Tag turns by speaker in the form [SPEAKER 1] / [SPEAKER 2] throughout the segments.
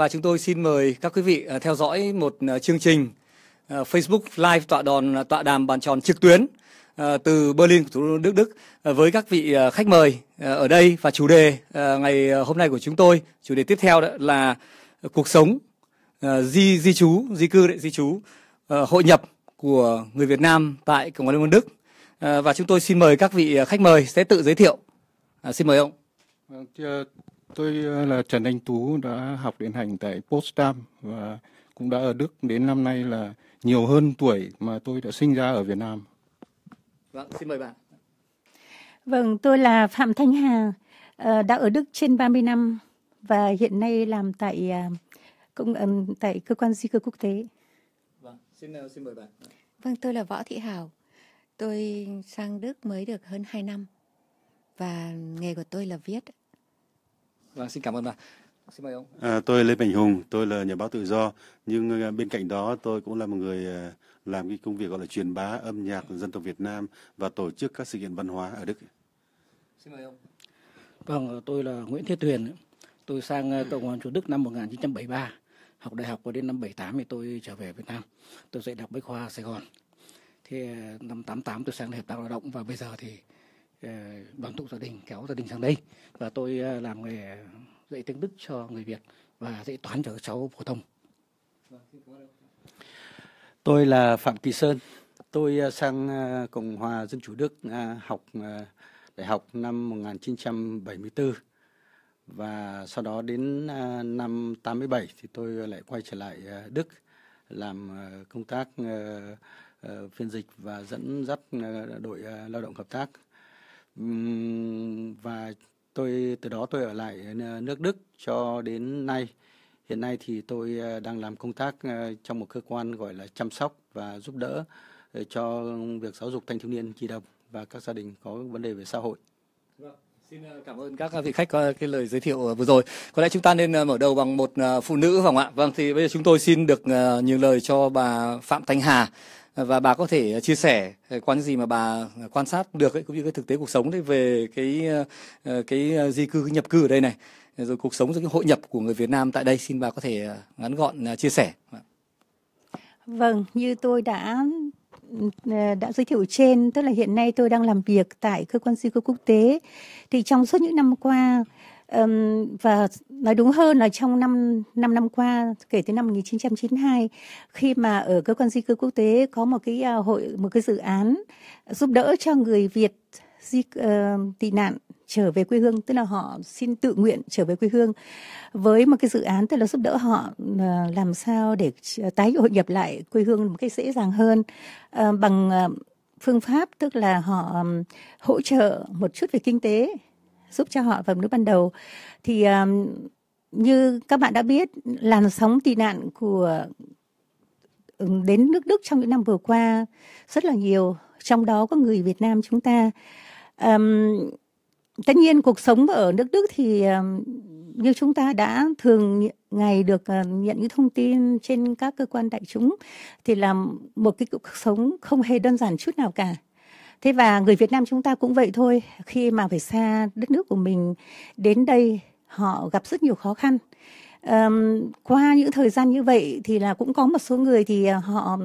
[SPEAKER 1] và chúng tôi xin mời các quý vị ờ, theo dõi một ờ, chương trình ờ, Facebook Live tọa đòn tọa đàm bàn tròn trực tuyến từ Berlin của thủ đô nước Đức với các vị khách mời ở đây và chủ đề ngày hôm nay của chúng tôi chủ đề tiếp theo là cuộc sống di di trú di cư di trú hội nhập của người Việt Nam tại Cộng hòa Liên bang Đức và chúng tôi xin mời các vị khách mời sẽ tự giới thiệu à, xin mời ông
[SPEAKER 2] vâng, Tôi ờ, là Trần Anh Tú đã học điện ảnh tại Potsdam và cũng đã ở Đức đến năm nay là nhiều hơn tuổi mà tôi đã sinh ra ở Việt Nam.
[SPEAKER 1] Vâng, xin mời bạn. Vâng, tôi
[SPEAKER 3] là Phạm Thanh Hà, ờ, đã ở Đức trên 30 năm và hiện nay làm tại
[SPEAKER 4] ờ, cũng tại cơ quan di cư quốc tế.
[SPEAKER 1] Vâng, xin xin mời bạn.
[SPEAKER 4] Vâng, tôi là Võ Thị Hảo. Tôi sang Đức mới được hơn 2 năm và nghề của tôi là viết. Vâng, xin cảm ơn bà. Xin mời
[SPEAKER 1] ông. À, tôi
[SPEAKER 5] Lê Bình Hùng, tôi là nhà báo tự do, nhưng ờ, bên cạnh đó tôi cũng là một người ờ, làm cái công việc gọi là truyền bá âm nhạc dân tộc Việt Nam và tổ chức các sự kiện văn hóa ở Đức.
[SPEAKER 1] Xin mời ông.
[SPEAKER 6] Vâng, tôi là Nguyễn Thế Tuyền. Tôi sang ờ, Cộng hòa Chủ Đức năm 1973, học đại học và đến năm 78 thì tôi trở về Việt Nam. Tôi dạy đọc Bách Khoa Sài Gòn. Thì năm 88 tôi sang Đại học Tạo Lao động và bây giờ thì Ờ, đoàn tụ gia đình kéo gia đình sang đây và tôi ờ, làm nghề dạy tiếng Đức cho người Việt và
[SPEAKER 7] dạy toán cho các cháu phổ thông. Vâng, tôi là Phạm Kỳ Sơn. Tôi ờ, sang Cộng hòa Dân chủ Đức học đại học năm 1974 và sau đó đến năm 87 thì tôi lại quay trở lại Đức làm công tác phiên dịch và dẫn dắt đội lao động hợp tác và tôi từ đó tôi ở lại ờ, nước Đức cho đến nay. Hiện nay thì tôi ờ, đang làm công tác ờ, trong một cơ quan gọi là chăm sóc và giúp đỡ cho việc giáo dục thanh thiếu niên chi đồng và các gia đình có vấn đề về xã hội. Vâng,
[SPEAKER 1] xin cảm ơn các vị khách có cái lời giới thiệu vừa rồi. Có lẽ chúng ta nên mở đầu bằng một phụ nữ phải không ạ? Vâng thì bây giờ chúng tôi xin được nhường lời cho bà Phạm Thanh Hà, và bà có thể chia sẻ ờ, qua những gì mà bà ờ, quan sát được ấy, cũng như cái thực tế cuộc sống đấy về cái ờ, cái di cư cái nhập cư ở đây này rồi cuộc sống rồi cái hội nhập của người Việt Nam tại đây xin bà có thể ngắn gọn chia sẻ.
[SPEAKER 3] Vâng, như tôi đã đã giới thiệu trên, tức là hiện nay tôi đang làm việc tại cơ quan di cư quốc tế. Thì trong suốt những năm qua, Um, và nói đúng hơn là trong năm năm năm qua kể từ năm 1992 khi mà ở cơ quan di cư quốc tế có một cái uh, hội một cái dự án giúp đỡ cho người Việt di uh, tị nạn trở về quê hương tức là họ xin tự nguyện trở về quê hương với một cái dự án tức là giúp đỡ họ uh, làm sao để tái hội nhập lại quê hương một cách dễ dàng hơn ờ, bằng phương pháp tức là họ hỗ trợ một chút về kinh tế giúp cho họ vào nước ban đầu thì um, như các bạn đã biết làn sóng tị nạn của đến nước Đức trong những năm vừa qua rất là nhiều trong đó có người Việt Nam chúng ta um, tất nhiên cuộc sống ở nước Đức thì um, như chúng ta đã thường ngày được ờ, nhận những thông tin trên các cơ quan đại chúng thì là một cái cuộc sống không hề đơn giản chút nào cả Thế và người Việt Nam chúng ta cũng vậy thôi, khi mà phải xa đất nước của mình đến đây họ gặp rất nhiều khó khăn. Um, qua những thời gian như vậy thì là cũng có một số người thì ờ, họ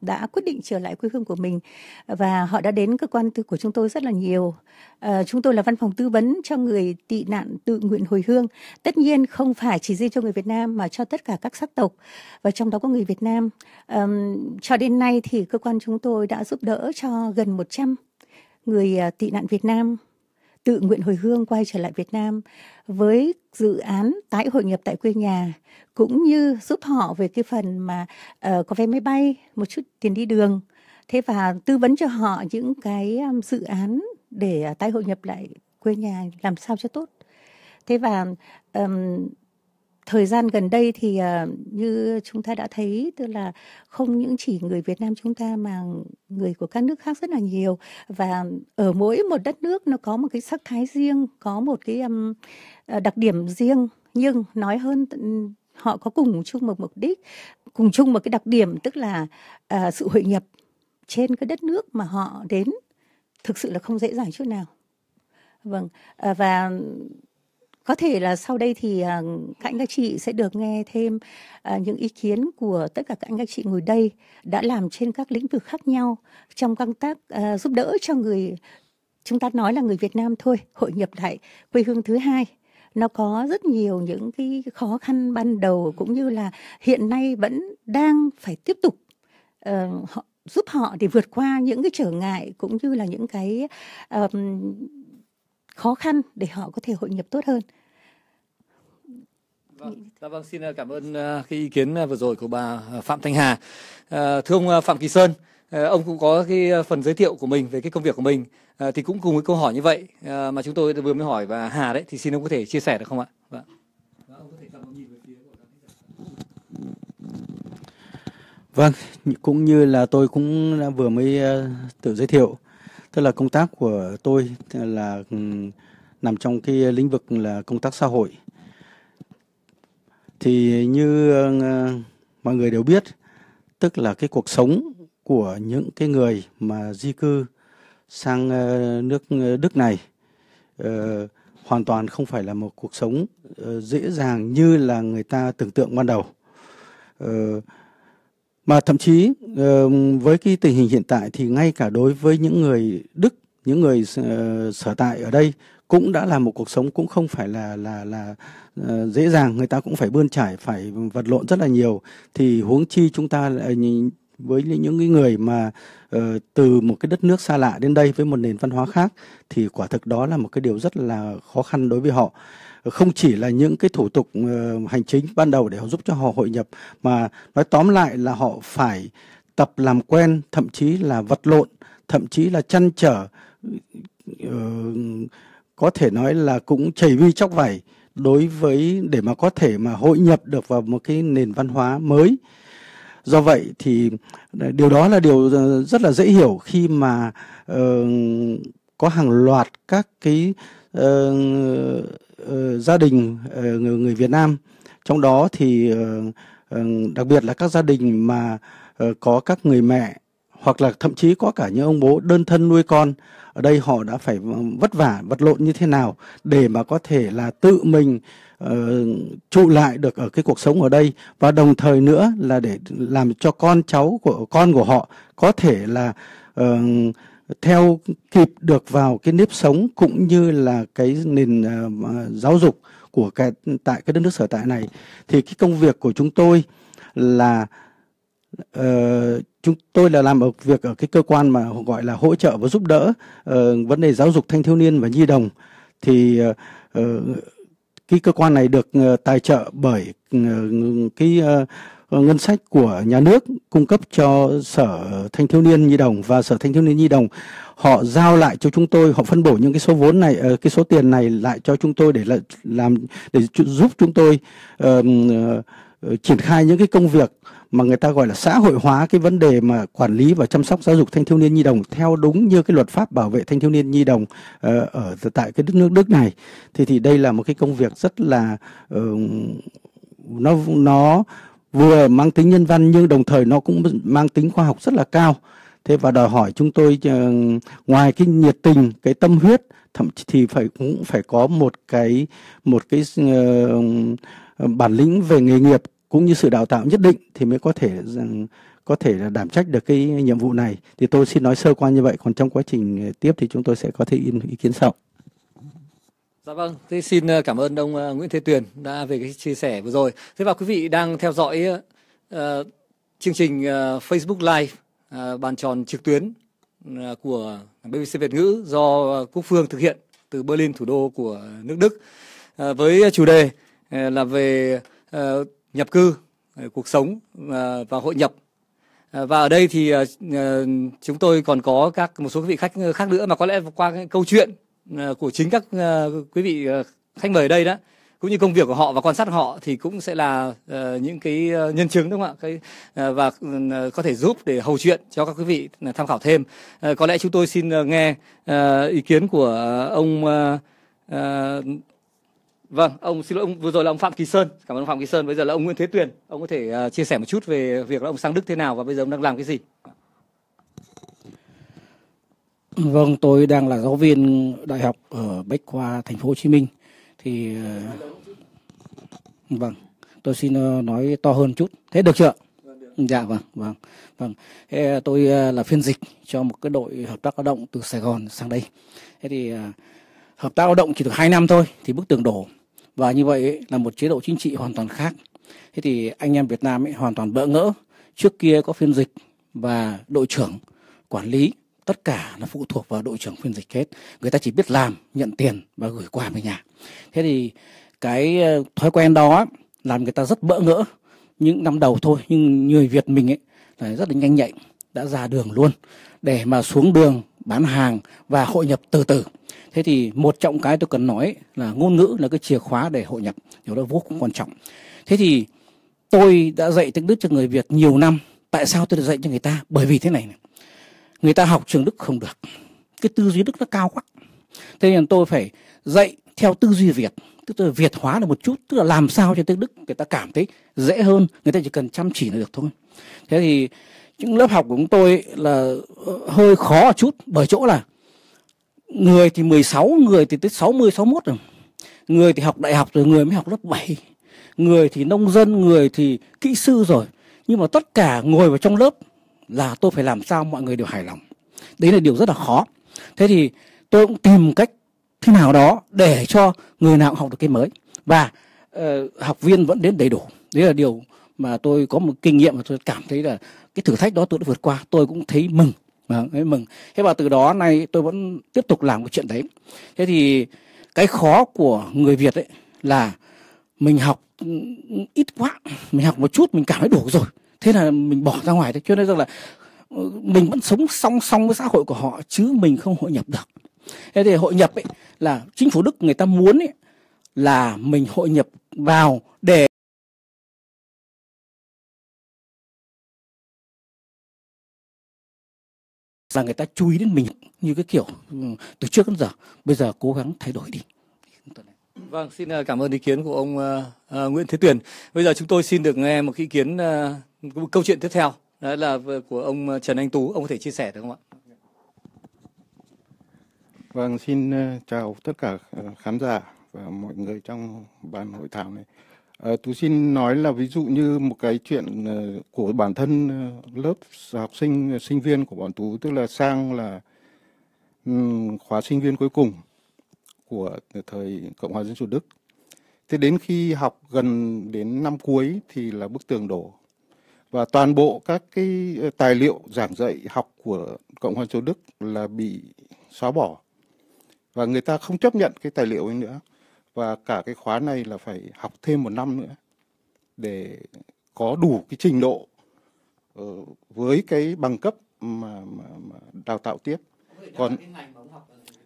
[SPEAKER 3] đã quyết định trở lại quê hương của mình và họ đã đến cơ quan tư của chúng tôi rất là nhiều. À, chúng tôi là văn phòng tư vấn cho người tị nạn tự nguyện hồi hương. Tất nhiên không phải chỉ riêng cho người Việt Nam mà cho tất cả các sắc tộc và trong đó có người Việt Nam. À, cho đến nay thì cơ quan chúng tôi đã giúp đỡ cho gần 100 người ờ, tị nạn Việt Nam tự nguyện hồi hương quay trở lại Việt Nam với dự án tái hội nhập tại quê nhà cũng như giúp họ về cái phần mà uh, có vé máy bay, một chút tiền đi đường. Thế và tư vấn cho họ những cái um, dự án để uh, tái hội nhập lại quê nhà làm sao cho tốt. Thế và um, thời gian gần đây thì uh, như chúng ta đã thấy tức là không những chỉ người Việt Nam chúng ta mà người của các nước khác rất là nhiều và ở mỗi một đất nước nó có một cái sắc thái riêng, có một cái um, đặc điểm riêng nhưng nói hơn họ có cùng chung một mục đích, cùng chung một cái đặc điểm tức là uh, sự hội nhập trên cái đất nước mà họ đến thực sự là không dễ dàng chút nào. Vâng, uh, và có thể là sau đây thì à, các anh các chị sẽ được nghe thêm à, những ý kiến của tất cả các anh các chị ngồi đây đã làm trên các lĩnh vực khác nhau trong công tác à, giúp đỡ cho người chúng ta nói là người Việt Nam thôi hội nhập lại quê hương thứ hai nó có rất nhiều những cái khó khăn ban đầu cũng như là hiện nay vẫn đang phải tiếp tục uh, giúp họ để vượt qua những cái trở ngại cũng như là những cái um, khó khăn để họ có thể hội nhập tốt hơn.
[SPEAKER 1] Vâng, dạ vâng, xin ờ, cảm ơn ờ, cái ý kiến ờ, vừa rồi của bà Phạm Thanh Hà. thưa ông Phạm Kỳ Sơn, ông cũng có cái phần giới thiệu của mình về cái công việc của mình thì cũng cùng với câu hỏi như vậy mà chúng tôi vừa mới hỏi và Hà đấy thì xin ông có thể chia sẻ được không ạ? Vâng. Dạ,
[SPEAKER 7] vâng, cũng như là tôi cũng đã vừa mới tự giới thiệu tức là công tác của tôi là nằm trong cái lĩnh vực là công tác xã hội thì như ờ, mọi người đều biết tức là cái cuộc sống của những cái người mà di cư sang ờ, nước ờ, Đức này hoàn toàn không phải là một cuộc sống dễ dàng như là người ta tưởng tượng ban đầu mà thậm chí ờ, với cái tình hình hiện tại thì ngay cả đối với những người Đức, những người ờ, sở tại ở đây cũng đã là một cuộc sống cũng không phải là là là ờ, dễ dàng, người ta cũng phải bươn trải, phải vật lộn rất là nhiều thì huống chi chúng ta với những cái người mà từ một cái đất nước xa lạ đến đây với một nền văn hóa khác thì quả thực đó là một cái điều rất là khó khăn đối với họ không chỉ là những cái thủ tục ờ, hành chính ban đầu để họ giúp cho họ hội nhập mà nói tóm lại là họ phải tập làm quen thậm chí là vật lộn thậm chí là chăn trở ờ, có thể nói là cũng chảy vi chóc vảy đối với để mà có thể mà hội nhập được vào một cái nền văn hóa mới do vậy thì ờ, điều đó là điều rất là dễ hiểu khi mà uh, có hàng loạt các cái uh, uh, gia đình uh, người, người Việt Nam trong đó thì uh, uh, đặc biệt là các gia đình mà uh, có các người mẹ hoặc là thậm chí có cả những ông bố đơn thân nuôi con ở đây họ đã phải vất vả vật lộn như thế nào để mà có thể là tự mình uh, trụ lại được ở cái cuộc sống ở đây và đồng thời nữa là để làm cho con cháu của con của họ có thể là uh, theo kịp được vào cái nếp sống cũng như là cái nền uh, giáo dục của cái tại cái đất nước sở tại này thì cái công việc của chúng tôi là uh, chúng tôi là làm ở việc ở cái cơ quan mà gọi là hỗ trợ và giúp đỡ uh, vấn đề giáo dục thanh thiếu niên và nhi đồng thì uh, cái cơ quan này được uh, tài trợ bởi uh, cái uh, Ờ, ngân sách của nhà nước cung cấp cho sở thanh thiếu niên nhi đồng và sở thanh thiếu niên nhi đồng họ giao lại cho chúng tôi họ phân bổ những cái số vốn này ờ, cái số tiền này lại cho chúng tôi để làm để giúp chúng tôi uh, uh, triển khai những cái công việc mà người ta gọi là xã hội hóa cái vấn đề mà quản lý và chăm sóc giáo dục thanh thiếu niên nhi đồng theo đúng như cái luật pháp bảo vệ thanh thiếu niên nhi đồng ở tại cái đất nước Đức này thì thì đây là một cái công việc rất là uh, nó nó vừa mang tính nhân văn nhưng đồng thời nó cũng mang tính khoa học rất là cao thế và đòi hỏi chúng tôi ờ, ngoài cái nhiệt tình cái tâm huyết thậm chí thì phải cũng phải có một cái một cái uh, bản lĩnh về nghề nghiệp cũng như sự đào tạo nhất định thì mới có thể ờ, có thể là đảm trách được cái nhiệm vụ này thì tôi xin nói sơ qua như vậy còn trong quá trình tiếp thì chúng tôi sẽ có thể ý kiến sau
[SPEAKER 1] Dạ vâng, thế xin ờ, cảm ơn ông ờ, Nguyễn Thế Tuyền đã về cái chia sẻ vừa rồi. Thế và quý vị đang theo dõi uh, chương trình uh, Facebook Live uh, bàn tròn trực tuyến uh, của BBC Việt ngữ do Quốc Phương thực hiện từ Berlin thủ đô của nước Đức uh, với chủ đề uh, là về uh, nhập cư, uh, cuộc sống uh, và hội nhập và ở đây thì uh, chúng tôi còn có các một số vị khách khác nữa mà có lẽ qua cái câu chuyện Ờ, của chính các ờ, quý vị ờ, khách mời ở đây đó cũng như công việc của họ và quan sát họ thì cũng sẽ là uh, những cái nhân chứng đúng không ạ cái uh, và uh, có thể giúp để hầu chuyện cho các quý vị tham khảo thêm uh, có lẽ chúng tôi xin uh, nghe uh, ý kiến của ông uh, uh, vâng ông xin lỗi ông vừa rồi là ông phạm kỳ sơn cảm ơn ông phạm kỳ sơn bây giờ là ông nguyễn thế tuyền ông có thể uh, chia sẻ một chút về việc là ông sang đức thế nào và bây giờ ông đang làm cái gì
[SPEAKER 6] Vâng, tôi đang là giáo viên đại học ở Bách Khoa, thành phố Hồ Chí Minh. Thì ờ, vâng, tôi xin ờ, nói to hơn chút. Thế được chưa? Dạ vâng, vâng, vâng. Thế ờ, tôi là phiên dịch cho một cái đội hợp tác lao động từ Sài Gòn sang đây. Thế thì hợp tác lao động chỉ được 2 năm thôi thì bức tường đổ và như vậy là một chế độ chính trị hoàn toàn khác. Thế thì anh em Việt Nam ấy hoàn toàn bỡ ngỡ. Trước kia có phiên dịch và đội trưởng quản lý tất cả nó phụ thuộc vào đội trưởng phiên dịch hết người ta chỉ biết làm nhận tiền và gửi quà về nhà thế thì cái ờ, thói quen đó làm người ta rất bỡ ngỡ những năm đầu thôi nhưng người việt mình ấy là rất là nhanh nhạy đã ra đường luôn để mà xuống đường bán hàng và hội nhập từ từ thế thì một trọng cái tôi cần nói là ngôn ngữ là cái chìa khóa để hội nhập điều đó vô cùng quan trọng thế thì tôi đã dạy tiếng đức cho người việt nhiều năm tại sao tôi được dạy cho người ta bởi vì thế này, này người ta học trường đức không được cái tư duy đức nó cao quá thế nên tôi phải dạy theo tư duy việt tức là việt hóa được một chút tức là làm sao cho tiếng đức người ta cảm thấy dễ hơn người ta chỉ cần chăm chỉ là được thôi thế thì những lớp học của chúng tôi là ờ, hơi khó một chút bởi chỗ là người thì 16, người thì tới 60, 61 rồi. Người thì học đại học rồi, người mới học lớp 7. Người thì nông dân, người thì kỹ sư rồi. Nhưng mà tất cả ngồi vào trong lớp là tôi phải làm sao mọi người đều hài lòng đấy là điều rất là khó thế thì tôi cũng tìm cách thế nào đó để cho người nào cũng học được cái mới và uh, học viên vẫn đến đầy đủ đấy là điều mà tôi có một kinh nghiệm mà tôi cảm thấy là cái thử thách đó tôi đã vượt qua tôi cũng thấy mừng mà thấy mừng thế và từ đó nay tôi vẫn tiếp tục làm cái chuyện đấy thế thì cái khó của người việt ấy là mình học ừ, ít quá mình học một chút mình cảm thấy đủ rồi thế là mình bỏ ra ngoài đấy cho nên rằng là ừ, mình vẫn sống song song với xã hội của họ chứ mình không hội nhập được thế thì hội nhập ấy là
[SPEAKER 1] chính phủ đức người ta muốn ấy là mình hội nhập vào để là người ta chú ý đến mình như cái kiểu ừ, từ trước đến giờ bây giờ cố gắng thay đổi đi Vâng, xin ờ, cảm ơn ý kiến của ông ờ, ờ, Nguyễn Thế Tuyền. Bây giờ chúng tôi xin được nghe một ý kiến một câu chuyện tiếp theo đó là của ông Trần Anh Tú, ông có thể chia sẻ được không ạ?
[SPEAKER 2] Vâng, xin chào tất cả khán giả và mọi người trong ban hội thảo này. À, tôi xin nói là ví dụ như một cái chuyện của bản thân lớp học sinh sinh viên của bọn tú tức là sang là khóa sinh viên cuối cùng của thời Cộng hòa Dân chủ Đức. Thế đến khi học gần đến năm cuối thì là bức tường đổ và toàn bộ các cái ờ, tài liệu giảng dạy học của Cộng hòa Dân chủ Đức là bị xóa bỏ và người ta không chấp nhận cái tài liệu ấy nữa và cả cái khóa này là phải học thêm một năm nữa để có đủ cái trình độ ờ, với cái bằng cấp mà, mà, mà đào tạo tiếp còn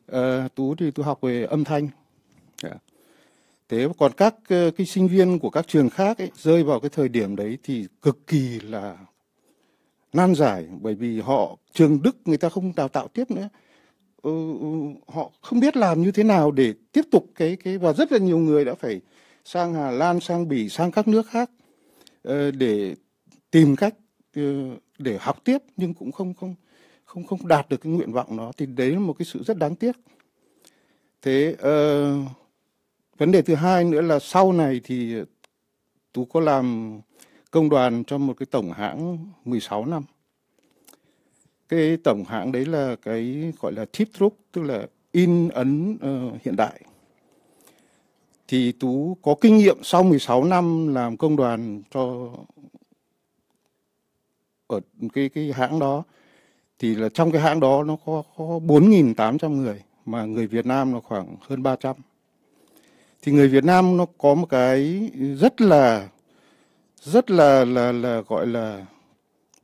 [SPEAKER 2] Ờ, tú thì tôi học về âm thanh dạ. thế còn các ờ, cái sinh viên của các trường khác ấy, rơi vào cái thời điểm đấy thì cực kỳ là nan giải bởi vì họ trường đức người ta không đào tạo tiếp nữa ừ, ừ họ không biết làm như thế nào để tiếp tục cái cái và rất là nhiều người đã phải sang Hà Lan sang Bỉ sang các nước khác ờ, để tìm cách để học tiếp nhưng cũng không không không không đạt được cái nguyện vọng đó thì đấy là một cái sự rất đáng tiếc thế uh, vấn đề thứ hai nữa là sau này thì tú có làm công đoàn cho một cái tổng hãng 16 năm cái tổng hãng đấy là cái gọi là thiếp rúc tức là in ấn uh, hiện đại thì tú có kinh nghiệm sau 16 năm làm công đoàn cho ở cái cái hãng đó thì là trong cái hãng đó nó có, có 4.800 người mà người Việt Nam là khoảng hơn 300 thì người Việt Nam nó có một cái rất là rất là là là gọi là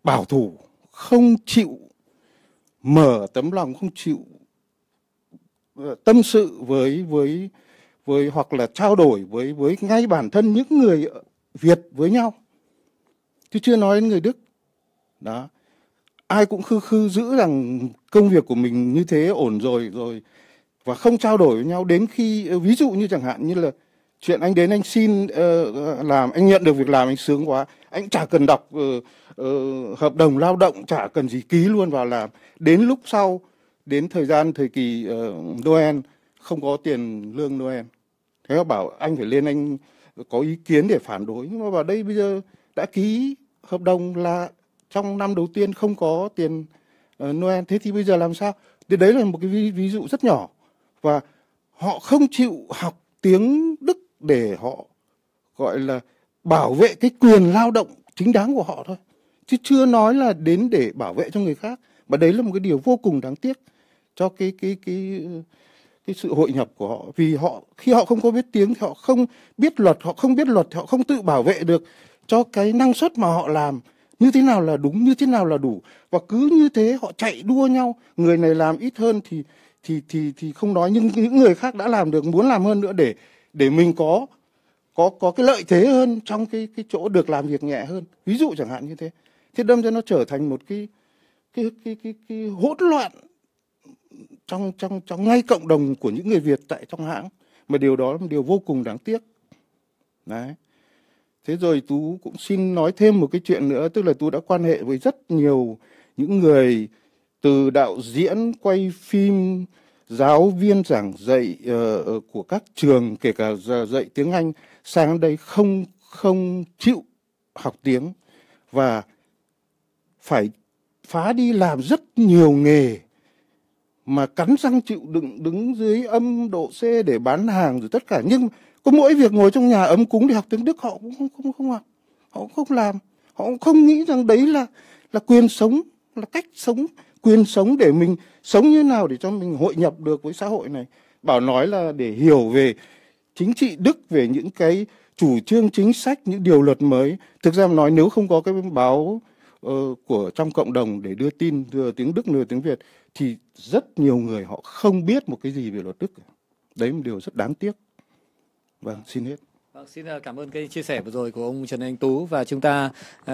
[SPEAKER 2] bảo thủ không chịu mở tấm lòng không chịu ờ, tâm sự với với với hoặc là trao đổi với với ngay bản thân những người Việt với nhau chứ chưa nói đến người Đức đó ai cũng khư khư giữ rằng công việc của mình như thế ổn rồi rồi và không trao đổi với nhau đến khi ờ, ví dụ như chẳng hạn như là chuyện anh đến anh xin uh, làm anh nhận được việc làm anh sướng quá anh chả cần đọc uh, uh, hợp đồng lao động chả cần gì ký luôn vào làm đến lúc sau đến thời gian thời kỳ uh, Noel không có tiền lương Noel thế họ bảo anh phải lên anh có ý kiến để phản đối nhưng mà vào đây bây giờ đã ký hợp đồng là trong năm đầu tiên không có tiền uh, Noel thế thì bây giờ làm sao thì đấy là một cái ví, ví dụ rất nhỏ và họ không chịu học tiếng Đức để họ gọi là bảo vệ cái quyền lao động chính đáng của họ thôi chứ chưa nói là đến để bảo vệ cho người khác và đấy là một cái điều vô cùng đáng tiếc cho cái cái cái cái sự hội nhập của họ vì họ khi họ không có biết tiếng thì họ không biết luật họ không biết luật họ không tự bảo vệ được cho cái năng suất mà họ làm như thế nào là đúng như thế nào là đủ và cứ như thế họ chạy đua nhau người này làm ít hơn thì thì thì thì không nói nhưng những người khác đã làm được muốn làm hơn nữa để để mình có có có cái lợi thế hơn trong cái cái chỗ được làm việc nhẹ hơn ví dụ chẳng hạn như thế thế đâm ra nó trở thành một cái cái cái cái, cái, cái hỗn loạn trong trong trong ngay cộng đồng của những người Việt tại trong hãng mà điều đó là một điều vô cùng đáng tiếc đấy thế rồi tú cũng xin nói thêm một cái chuyện nữa tức là tú đã quan hệ với rất nhiều những người từ đạo diễn quay phim giáo viên giảng dạy uh, của các trường kể cả dạy tiếng anh sang đây không không chịu học tiếng và phải phá đi làm rất nhiều nghề mà cắn răng chịu đựng đứng dưới âm độ C để bán hàng rồi tất cả nhưng có mỗi việc ngồi trong nhà ấm cúng để học tiếng đức họ cũng không không, không học họ cũng không làm họ cũng không nghĩ rằng đấy là là quyền sống là cách sống quyền sống để mình sống như nào để cho mình hội nhập được với xã hội này bảo nói là để hiểu về chính trị đức về những cái chủ trương chính sách những điều luật mới thực ra mà nói nếu không có cái báo uh, của trong cộng đồng để đưa tin vừa tiếng đức vừa tiếng việt thì rất nhiều người họ không biết một cái gì về luật đức đấy là một điều rất đáng tiếc Vâng, xin hết.
[SPEAKER 1] Vâng, xin à, cảm ơn cái chia sẻ vừa rồi của ông Trần Anh Tú và chúng ta uh,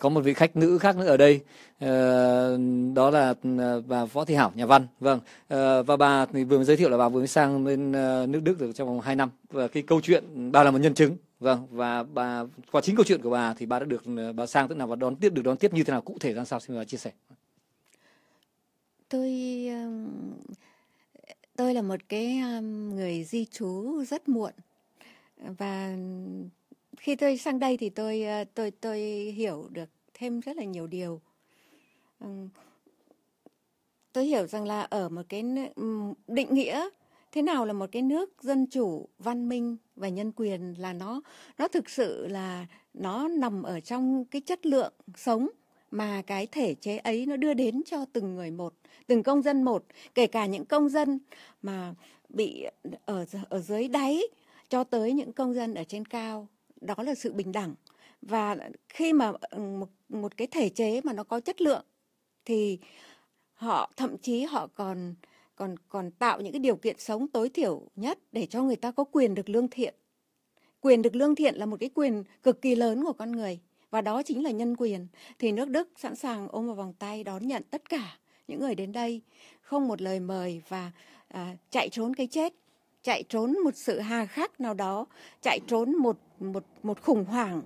[SPEAKER 1] có một vị khách nữ khác nữa ở đây uh, đó là ờ, bà Võ Thị Hảo nhà văn vâng uh, và bà thì vừa mới giới thiệu là bà vừa mới sang bên uh, nước Đức được trong vòng 2 năm và cái câu chuyện bà là một nhân chứng vâng và bà qua chính câu chuyện của bà thì bà đã được bà sang tức nào và đón tiếp được đón tiếp như thế nào cụ thể ra sao xin bà chia sẻ
[SPEAKER 4] tôi tôi là một cái người di trú rất muộn và khi tôi sang đây thì tôi ờ, tôi tôi hiểu được thêm rất là nhiều điều tôi hiểu rằng là ở một cái định nghĩa thế nào là một cái nước dân chủ văn minh và nhân quyền là nó nó thực sự là nó nằm ở trong cái chất lượng sống mà cái thể chế ấy nó đưa đến cho từng người một từng công dân một kể cả những công dân mà bị ở ở dưới đáy cho tới những công dân ở trên cao đó là sự bình đẳng và khi mà ừ, một, một cái thể chế mà nó có chất lượng thì họ thậm chí họ còn còn còn tạo những cái điều kiện sống tối thiểu nhất để cho người ta có quyền được lương thiện quyền được lương thiện là một cái quyền cực kỳ lớn của con người và đó chính là nhân quyền thì nước đức sẵn sàng ôm vào vòng tay đón nhận tất cả những người đến đây không một lời mời và à, chạy trốn cái chết chạy trốn một sự hà khắc nào đó chạy trốn một một một khủng hoảng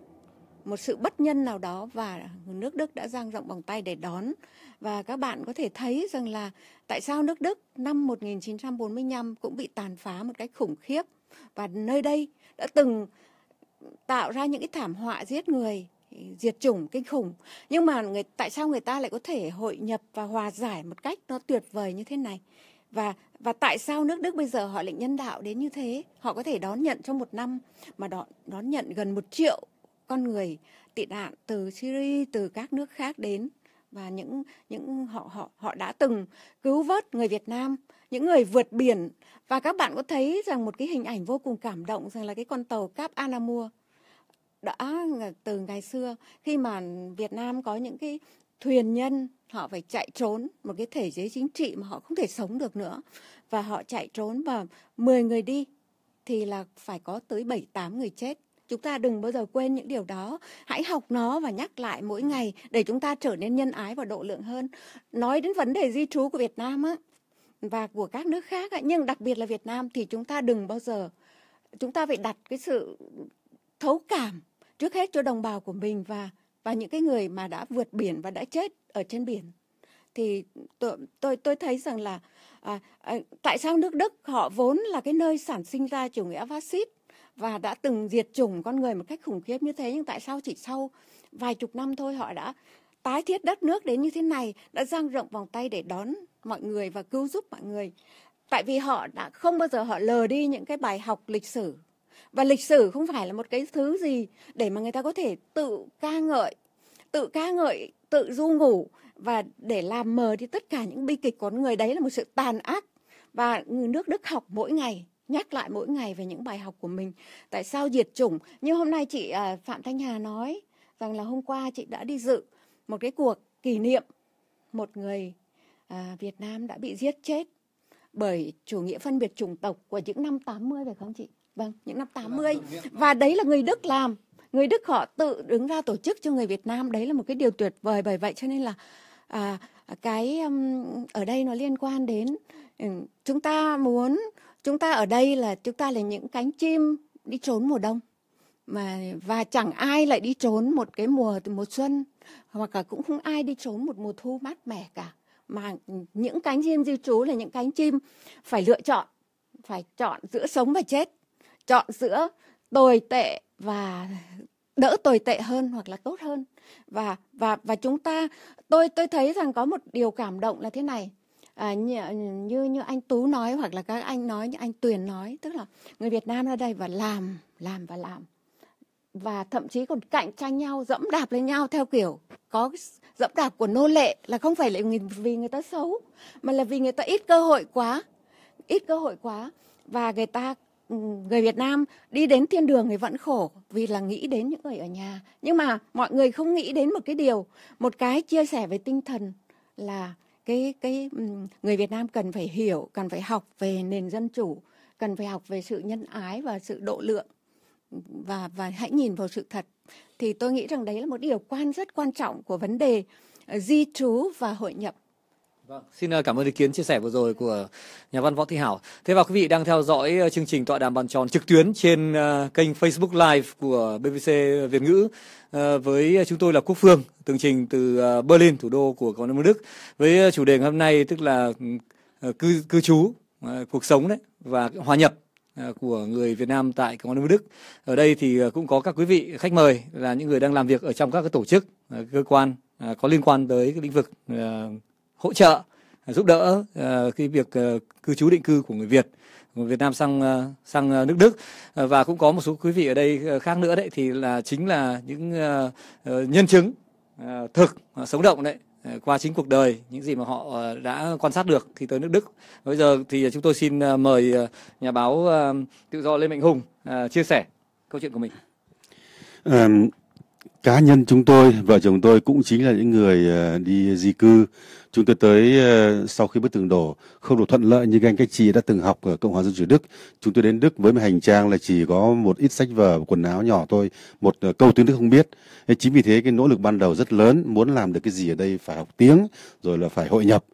[SPEAKER 4] một sự bất nhân nào đó và nước Đức đã dang rộng vòng tay để đón và các bạn có thể thấy rằng là tại sao nước Đức năm 1945 cũng bị tàn phá một cách khủng khiếp và nơi đây đã từng tạo ra những cái thảm họa giết người diệt chủng kinh khủng nhưng mà người tại sao người ta lại có thể hội nhập và hòa giải một cách nó tuyệt vời như thế này và và tại sao nước Đức bây giờ họ lại nhân đạo đến như thế? Họ có thể đón nhận trong một năm mà đón đón nhận gần một triệu con người tị nạn từ Syria, từ các nước khác đến và những những họ họ họ đã từng cứu vớt người Việt Nam, những người vượt biển và các bạn có thấy rằng một cái hình ảnh vô cùng cảm động rằng là cái con tàu Cap Anamur đã từ ngày xưa khi mà Việt Nam có những cái thuyền nhân họ phải chạy trốn một cái thể chế chính trị mà họ không thể sống được nữa và họ chạy trốn và 10 người đi thì là phải có tới 7 8 người chết. Chúng ta đừng bao giờ quên những điều đó, hãy học nó và nhắc lại mỗi ngày để chúng ta trở nên nhân ái và độ lượng hơn. Nói đến vấn đề di trú của Việt Nam á và của các nước khác á, nhưng đặc biệt là Việt Nam thì chúng ta đừng bao giờ chúng ta phải đặt cái sự thấu cảm trước hết cho đồng bào của mình và và những cái người mà đã vượt biển và đã chết ở trên biển thì tôi tôi tôi thấy rằng là à, à, tại sao nước Đức họ vốn là cái nơi sản sinh ra chủ nghĩa phát xít và đã từng diệt chủng con người một cách khủng khiếp như thế nhưng tại sao chỉ sau vài chục năm thôi họ đã tái thiết đất nước đến như thế này đã dang rộng vòng tay để đón mọi người và cứu giúp mọi người tại vì họ đã không bao giờ họ lờ đi những cái bài học lịch sử và lịch sử không phải là một cái thứ gì để mà người ta có thể tự ca ngợi tự ca ngợi tự du ngủ và để làm mờ đi tất cả những bi kịch con người đấy là một sự tàn ác và nước Đức học mỗi ngày nhắc lại mỗi ngày về những bài học của mình tại sao diệt chủng như hôm nay chị à, Phạm Thanh Hà nói rằng là hôm qua chị đã đi dự một cái cuộc kỷ niệm một người à, Việt Nam đã bị giết chết bởi chủ nghĩa phân biệt chủng tộc của những năm 80 phải không chị? vâng những năm 80 và đấy là người Đức làm người Đức họ tự đứng ra tổ chức cho người Việt Nam đấy là một cái điều tuyệt vời bởi vậy cho nên là à, cái ở đây nó liên quan đến chúng ta muốn chúng ta ở đây là chúng ta là những cánh chim đi trốn mùa đông mà và chẳng ai lại đi trốn một cái mùa mùa xuân hoặc là cũng không ai đi trốn một mùa thu mát mẻ cả mà những cánh chim di trú là những cánh chim phải lựa chọn phải chọn giữa sống và chết chọn giữa tồi tệ và đỡ tồi tệ hơn hoặc là tốt hơn và và và chúng ta tôi tôi thấy rằng có một điều cảm động là thế này à, như, như như anh tú nói hoặc là các anh nói như anh tuyền nói tức là người việt nam ra đây và làm làm và làm và thậm chí còn cạnh tranh nhau dẫm đạp lên nhau theo kiểu có dẫm đạp của nô lệ là không phải là vì người ta xấu mà là vì người ta ít cơ hội quá ít cơ hội quá và người ta Ừ, người Việt Nam đi đến thiên đường thì vẫn khổ vì là nghĩ đến những người ở nhà nhưng mà mọi người không nghĩ đến một cái điều một cái chia sẻ về tinh thần là cái cái ừ, người Việt Nam cần phải hiểu cần phải học về nền dân chủ cần phải học về sự nhân ái và sự độ lượng và và hãy nhìn vào sự thật thì tôi nghĩ rằng đấy là một điều quan rất quan trọng của vấn đề ờ, di trú và hội nhập Vâng,
[SPEAKER 1] xin ờ, cảm ơn ý kiến chia sẻ vừa rồi của nhà văn Võ Thị Hảo. Thế và quý vị đang theo dõi ờ, chương trình tọa đàm bàn tròn trực tuyến trên ờ, kênh Facebook Live của BBC Việt ngữ với chúng tôi là Quốc Phương, tường trình từ Berlin, thủ đô của Cộng đồng Đức. Với chủ đề ngày hôm nay tức là ừ, cư cư trú, cuộc sống đấy và hòa nhập của người Việt Nam tại Cộng hòa Liên Đức. Ở đây thì cũng có các quý vị khách mời là những người đang làm việc ở trong các tổ chức, cơ quan có liên quan tới cái lĩnh vực hỗ trợ giúp đỡ ờ, cái việc ờ, cư trú định cư của người Việt của Việt Nam sang ờ, sang nước Đức và cũng có một số quý vị ở đây khác nữa đấy thì là chính là những nhân chứng thực sống động đấy qua chính cuộc đời những gì mà họ đã quan sát được khi tới nước Đức. Bây giờ thì chúng tôi xin mời nhà báo tự do Lê Mạnh Hùng chia sẻ câu chuyện của mình
[SPEAKER 5] cá nhân chúng tôi vợ chồng tôi cũng chính là những người ờ, đi di cư chúng tôi tới ờ, sau khi bức tường đổ không được thuận lợi như anh các chị đã từng học ở cộng hòa dân chủ đức chúng tôi đến đức với một hành trang là chỉ có một ít sách vở quần áo nhỏ thôi một ờ, câu tiếng đức không biết chính vì thế cái nỗ lực ban đầu rất lớn muốn làm được cái gì ở đây phải học tiếng rồi là phải hội nhập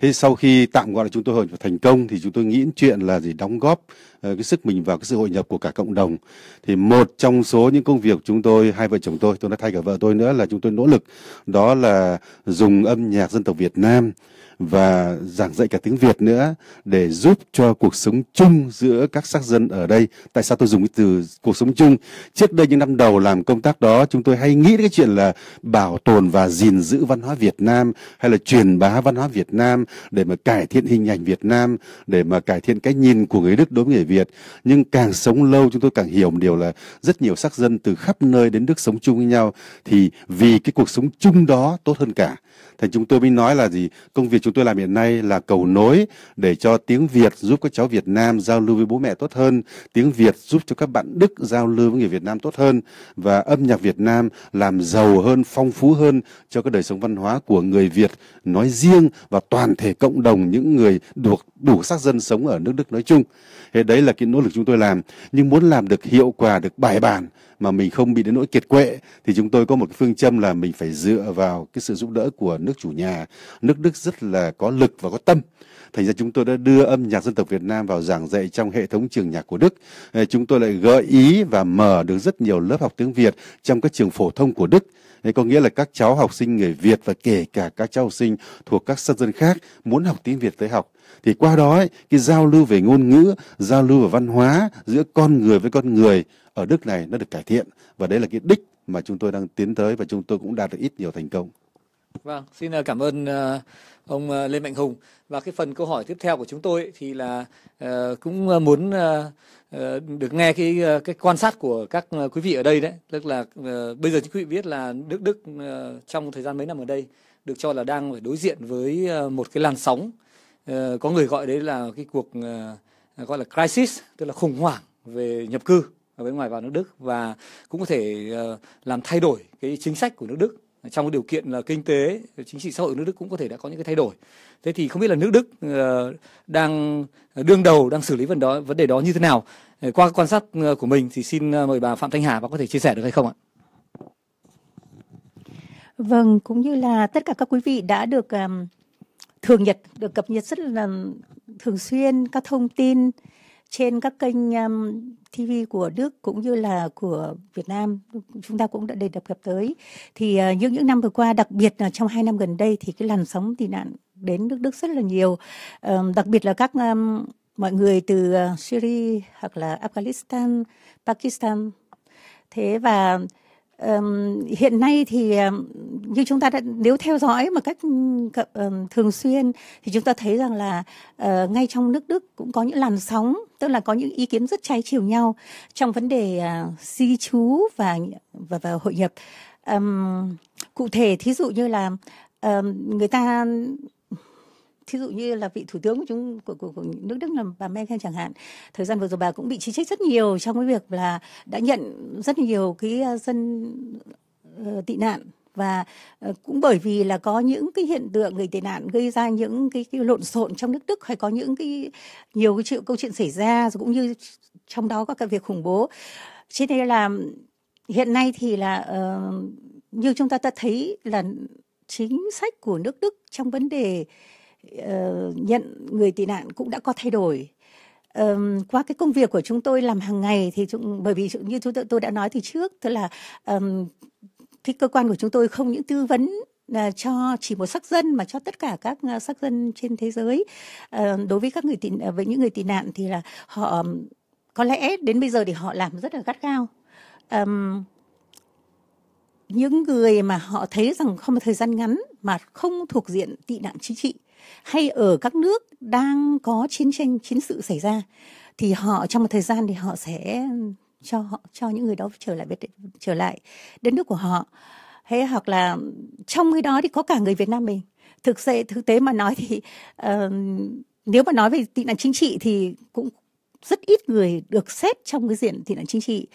[SPEAKER 5] Thế sau khi tạm gọi là chúng tôi hội nhập thành công thì chúng tôi nghĩ chuyện là gì đóng góp ờ, cái sức mình vào cái sự hội nhập của cả cộng đồng. Thì một trong số những công việc chúng tôi hai vợ chồng tôi, tôi nói thay cả vợ tôi nữa là chúng tôi nỗ lực đó là dùng âm nhạc dân tộc Việt Nam và giảng dạy cả tiếng Việt nữa để giúp cho cuộc sống chung giữa các sắc dân ở đây. Tại sao tôi dùng cái từ cuộc sống chung? Trước đây những năm đầu làm công tác đó chúng tôi hay nghĩ đến cái chuyện là bảo tồn và gìn giữ văn hóa Việt Nam hay là truyền bá văn hóa Việt Nam để mà cải thiện hình ảnh Việt Nam, để mà cải thiện cái nhìn của người Đức đối với người Việt. Nhưng càng sống lâu chúng tôi càng hiểu một điều là rất nhiều sắc dân từ khắp nơi đến Đức sống chung với nhau thì vì cái cuộc sống chung đó tốt hơn cả. Thành chúng tôi mới nói là gì? Công việc chúng chúng tôi làm hiện nay là cầu nối để cho tiếng Việt giúp các cháu Việt Nam giao lưu với bố mẹ tốt hơn, tiếng Việt giúp cho các bạn Đức giao lưu với người Việt Nam tốt hơn và âm nhạc Việt Nam làm giàu hơn, phong phú hơn cho cái đời sống văn hóa của người Việt nói riêng và toàn thể cộng đồng những người được đủ sắc dân sống ở nước Đức nói chung. Thế đấy là cái nỗ lực chúng tôi làm nhưng muốn làm được hiệu quả được bài bản mà mình không bị đến nỗi kiệt quệ thì chúng tôi có một phương châm là mình phải dựa vào cái sự giúp đỡ của nước chủ nhà nước Đức rất là có lực và có tâm thành ra chúng tôi đã đưa âm nhạc dân tộc Việt Nam vào giảng dạy trong hệ thống trường nhạc của Đức chúng tôi lại gợi ý và mở được rất nhiều lớp học tiếng Việt trong các trường phổ thông của Đức Đấy, có nghĩa là các cháu học sinh người Việt và kể cả các cháu học sinh thuộc các sân dân khác muốn học tiếng Việt tới học thì qua đó ấy, cái giao lưu về ngôn ngữ giao lưu về văn hóa giữa con người với con người ở Đức này nó được cải thiện và đấy là cái đích mà chúng tôi đang tiến tới và chúng tôi cũng đạt được ít nhiều thành công
[SPEAKER 1] Vâng, xin ờ, cảm ơn ờ, ông ờ, Lê Mạnh Hùng. Và cái phần câu hỏi tiếp theo của chúng tôi thì là cũng muốn được nghe cái cái quan sát của các quý vị ở đây đấy, tức là bây giờ chúng quý vị biết là nước Đức trong thời gian mấy năm ở đây được cho là đang phải đối diện với một cái làn sóng có người gọi đấy là cái cuộc gọi là crisis, tức là khủng hoảng về nhập cư ở bên ngoài vào nước Đức và cũng có thể làm thay đổi cái chính sách của nước Đức trong điều kiện là kinh tế chính trị xã hội của nước Đức cũng có thể đã có những cái thay đổi thế thì không biết là nước Đức ờ, đang đương đầu đang xử lý vấn đó vấn đề đó như thế nào ờ, qua quan sát ờ, của mình thì xin mời bà Phạm Thanh Hà bà có thể chia sẻ được hay không ạ
[SPEAKER 3] Vâng, cũng như là tất cả các quý vị đã được um, thường nhật được cập nhật rất là thường xuyên các thông tin trên các kênh um, TV của Đức cũng như là của Việt Nam chúng ta cũng đã đề cập tới thì uh, ờ, những những năm vừa qua đặc biệt là trong hai năm gần đây thì cái làn sóng tị nạn đến nước Đức rất là nhiều um, đặc biệt là các um, mọi người từ uh, Syria hoặc là Afghanistan, Pakistan thế và hiện nay thì như chúng ta đã nếu theo dõi một cách thường xuyên thì chúng ta thấy rằng là ờ, ngay trong nước Đức cũng có những làn sóng tức là có những ý kiến rất trái chiều nhau trong vấn đề à, di trú và và, và hội nhập cụ thể thí dụ như là người ta thí dụ như là vị thủ tướng của chúng của, của, của nước Đức là bà Merkel chẳng hạn thời gian vừa rồi bà cũng bị chỉ trích rất nhiều trong cái việc là đã nhận rất nhiều cái ờ, dân uh, tị nạn và ờ, cũng bởi vì là có những cái hiện tượng người tị nạn gây ra những cái, cái lộn xộn trong nước Đức hay có những cái nhiều cái chuyện câu chuyện xảy ra cũng như trong đó có cả việc khủng bố cho nên là hiện nay thì là uh, như chúng ta ta thấy là chính sách của nước Đức trong vấn đề Ờ, nhận người tị nạn cũng đã có thay đổi um, qua cái công việc của chúng tôi làm hàng ngày thì chúng, bởi vì như chúng tôi, tôi đã nói từ trước tức là um, cái cơ quan của chúng tôi không những tư vấn là cho chỉ một sắc dân mà cho tất cả các à, sắc dân trên thế giới à, đối với các người tị à, với những người tị nạn thì là họ có lẽ đến bây giờ thì họ làm rất là gắt gao à, những người mà họ thấy rằng không một thời gian ngắn mà không thuộc diện tị nạn chính trị hay ở các nước đang có chiến tranh chiến sự xảy ra thì họ trong một thời gian thì họ sẽ cho họ cho những người đó trở lại trở lại đến nước của họ hay hoặc là trong cái đó thì có cả người Việt Nam mình thực sự thực tế mà nói thì uh, nếu mà nói về tị nạn chính trị thì cũng rất ít người được xét trong cái diện tị nạn chính trị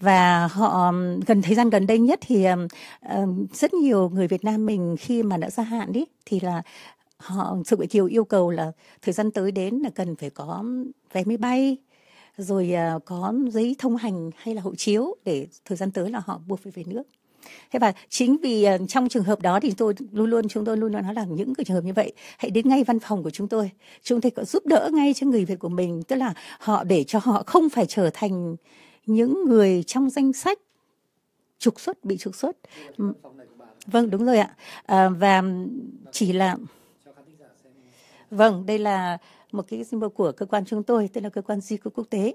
[SPEAKER 3] và họ gần thời gian gần đây nhất thì uh, rất nhiều người Việt Nam mình khi mà đã gia hạn đi thì là họ Sự Nguyễn Kiều yêu cầu là thời gian tới đến là cần phải có vé máy bay, rồi à, có giấy thông hành hay là hộ chiếu để thời gian tới là họ buộc phải về nước. Thế và chính vì à, trong trường hợp đó thì tôi luôn luôn chúng tôi luôn luôn nói là những cái trường hợp như vậy hãy đến ngay văn phòng của chúng tôi. Chúng tôi có giúp đỡ ngay cho người Việt của mình, tức là họ để cho họ không phải trở thành những người trong danh sách trục xuất bị trục xuất. Vâng đúng rồi ạ. À, và chỉ là Vâng, đây là một cái symbol của cơ quan chúng tôi, tên là cơ quan di cư quốc tế.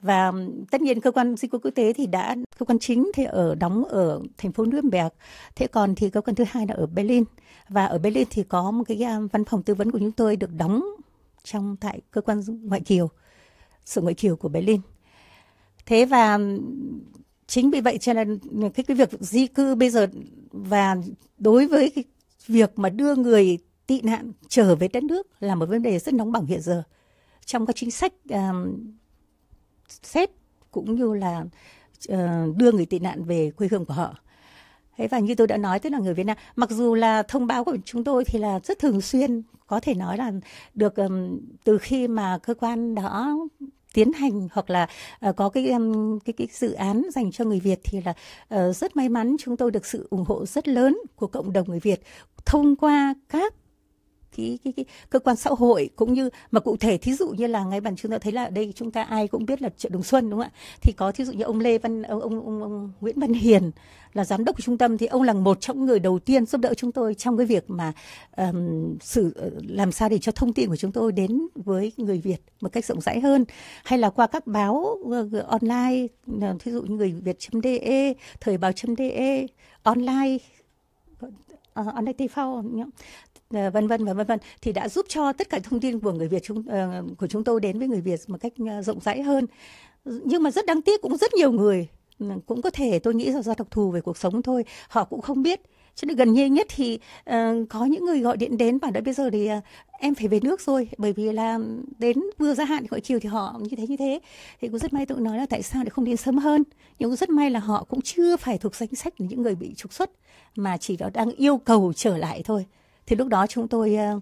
[SPEAKER 3] Và tất nhiên cơ quan di cư quốc tế thì đã cơ quan chính thì ở đóng ở thành phố Nuremberg, thế còn thì cơ quan thứ hai là ở Berlin. Và ở Berlin thì có một cái à, văn phòng tư vấn của chúng tôi được đóng trong tại cơ quan ngoại kiều, sở ngoại kiều của Berlin. Thế và chính vì vậy cho nên cái cái việc di cư bây giờ và đối với cái việc mà đưa người tị nạn trở về đất nước là một vấn đề rất nóng bỏng hiện giờ trong các chính sách um, xét cũng như là uh, đưa người tị nạn về quê hương của họ. Thế và như tôi đã nói tức là người Việt Nam mặc dù là thông báo của chúng tôi thì là rất thường xuyên có thể nói là được um, từ khi mà cơ quan đó tiến hành hoặc là uh, có cái um, cái cái dự án dành cho người Việt thì là uh, rất may mắn chúng tôi được sự ủng hộ rất lớn của cộng đồng người Việt thông qua các cái, cái, cái cơ quan xã hội cũng như mà cụ thể thí dụ như là ngay bản chúng ta thấy là ở đây chúng ta ai cũng biết là chợ Đồng Xuân đúng không ạ? Thì có thí dụ như ông Lê Văn ông ông, ông, ông Nguyễn Văn Hiền là giám đốc của trung tâm thì ông là một trong người đầu tiên giúp đỡ chúng tôi trong cái việc mà um, sự làm sao để cho thông tin của chúng tôi đến với người Việt một cách rộng rãi hơn hay là qua các báo ờ, online ờ, thí dụ như người việt.de, thời báo.de, online ờ, online TV Ờ, vân vân và vân vân thì đã giúp cho tất cả thông tin của người Việt chúng ờ, của chúng tôi đến với người Việt một cách ờ, rộng rãi hơn. Nhưng mà rất đáng tiếc cũng rất nhiều người ừ, cũng có thể tôi nghĩ là do đặc thù về cuộc sống thôi, họ cũng không biết cho nên gần như nhất thì uh, có những người gọi điện đến bảo đã bây giờ thì uh, em phải về nước rồi bởi vì là đến vừa gia hạn gọi chiều thì họ như thế như thế thì cũng rất may tôi nói là tại sao để không đến sớm hơn nhưng cũng rất may là họ cũng chưa phải thuộc danh sách những người bị trục xuất mà chỉ đó đang yêu cầu trở lại thôi thì lúc đó chúng tôi ờ,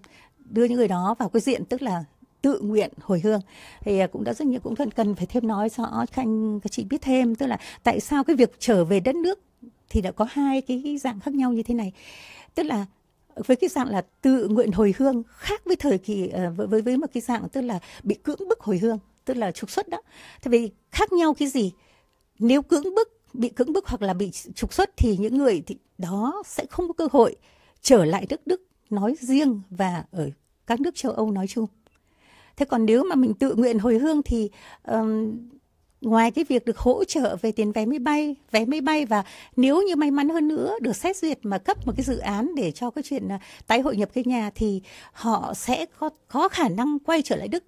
[SPEAKER 3] đưa những người đó vào cái diện tức là tự nguyện hồi hương thì ờ, cũng đã rất nhiều cũng cần cần phải thêm nói rõ các anh các chị biết thêm tức là tại sao cái việc trở về đất nước thì đã có hai cái dạng khác nhau như thế này tức là với cái dạng là tự nguyện hồi hương khác với thời kỳ ờ, với với một cái dạng tức là bị cưỡng bức hồi hương tức là trục xuất đó thế vì khác nhau cái gì nếu cưỡng bức bị cưỡng bức hoặc là bị trục xuất thì những người thì đó sẽ không có cơ hội trở lại đất nước nói riêng và ở các nước châu Âu nói chung. Thế còn nếu mà mình tự nguyện hồi hương thì um, ngoài cái việc được hỗ trợ về tiền vé máy bay, vé máy bay và nếu như may mắn hơn nữa được xét duyệt mà cấp một cái dự án để cho cái chuyện à, tái hội nhập cái nhà thì họ sẽ có có khả năng quay trở lại Đức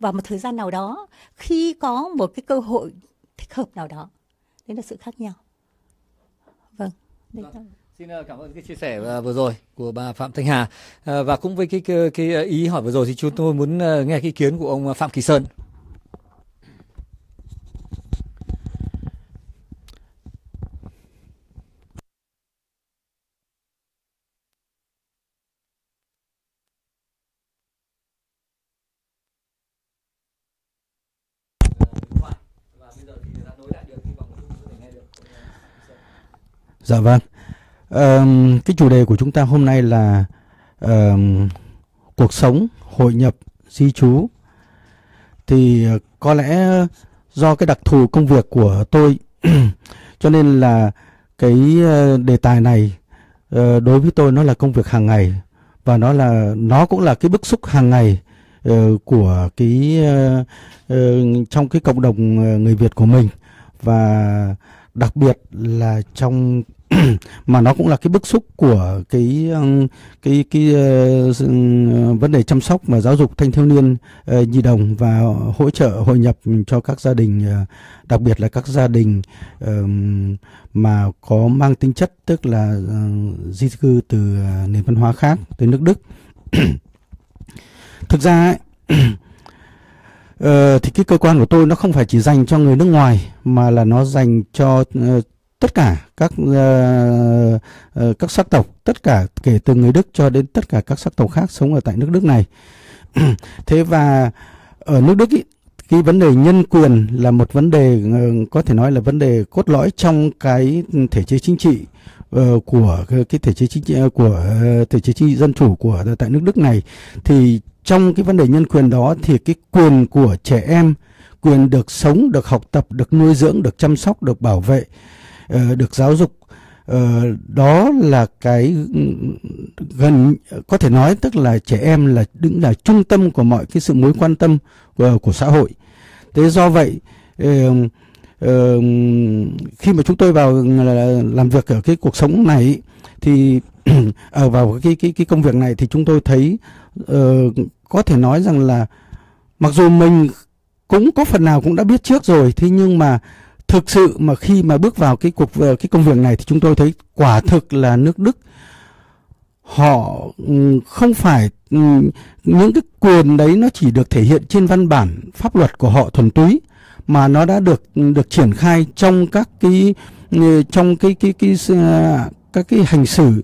[SPEAKER 3] vào một thời gian nào đó khi có một cái cơ hội thích hợp nào đó. Đấy là sự khác nhau.
[SPEAKER 1] Vâng, đấy là Xin ờ, cảm ơn cái chia sẻ ờ, vừa rồi của bà Phạm Thanh Hà ờ, và cũng với cái cái, ý hỏi vừa rồi thì chúng tôi muốn nghe ý kiến của ông Phạm Kỳ Sơn.
[SPEAKER 7] Dạ vâng. Um, cái chủ đề của chúng ta hôm nay là um, cuộc sống hội nhập di trú thì ờ, có lẽ do cái đặc thù công việc của tôi cho nên là cái ờ, đề tài này ờ, đối với tôi nó là công việc hàng ngày và nó là nó cũng là cái bức xúc hàng ngày của cái trong cái cộng đồng người Việt của mình và đặc biệt là trong mà nó cũng là cái bức xúc của cái cái cái uh, vấn đề chăm sóc và giáo dục thanh thiếu niên uh, nhi đồng và hỗ trợ hội nhập cho các gia đình uh, đặc biệt là các gia đình uh, mà có mang tính chất tức là uh, di cư từ uh, nền văn hóa khác từ nước Đức thực ra ấy, uh, thì cái cơ quan của tôi nó không phải chỉ dành cho người nước ngoài mà là nó dành cho uh, tất cả các uh, các sắc tộc, tất cả kể từ người Đức cho đến tất cả các sắc tộc khác sống ở tại nước Đức này. Thế và ở nước Đức ý, cái vấn đề nhân quyền là một vấn đề ờ, có thể nói là vấn đề cốt lõi trong cái thể chế chính trị uh, của cái thể chế chính trị của thể chế chính trị dân chủ của tại nước Đức này thì trong cái vấn đề nhân quyền đó thì cái quyền của trẻ em quyền được sống được học tập được nuôi dưỡng được chăm sóc được bảo vệ Ờ, được giáo dục ờ, đó là cái gần có thể nói tức là trẻ em là đứng là trung tâm của mọi cái sự mối quan tâm của, của xã hội thế do vậy ờ, khi mà chúng tôi vào làm việc ở cái cuộc sống này thì ở vào cái cái cái công việc này thì chúng tôi thấy có thể nói rằng là mặc dù mình cũng có phần nào cũng đã biết trước rồi thế nhưng mà thực sự mà khi mà bước vào cái cuộc ờ, cái công việc này thì chúng tôi thấy quả thực là nước Đức họ ừ, không phải ừ, những cái quyền đấy nó chỉ được thể hiện trên văn bản pháp luật của họ thuần túy mà nó đã được ừ, được triển khai trong các cái trong cái cái cái, cái à, các cái hành xử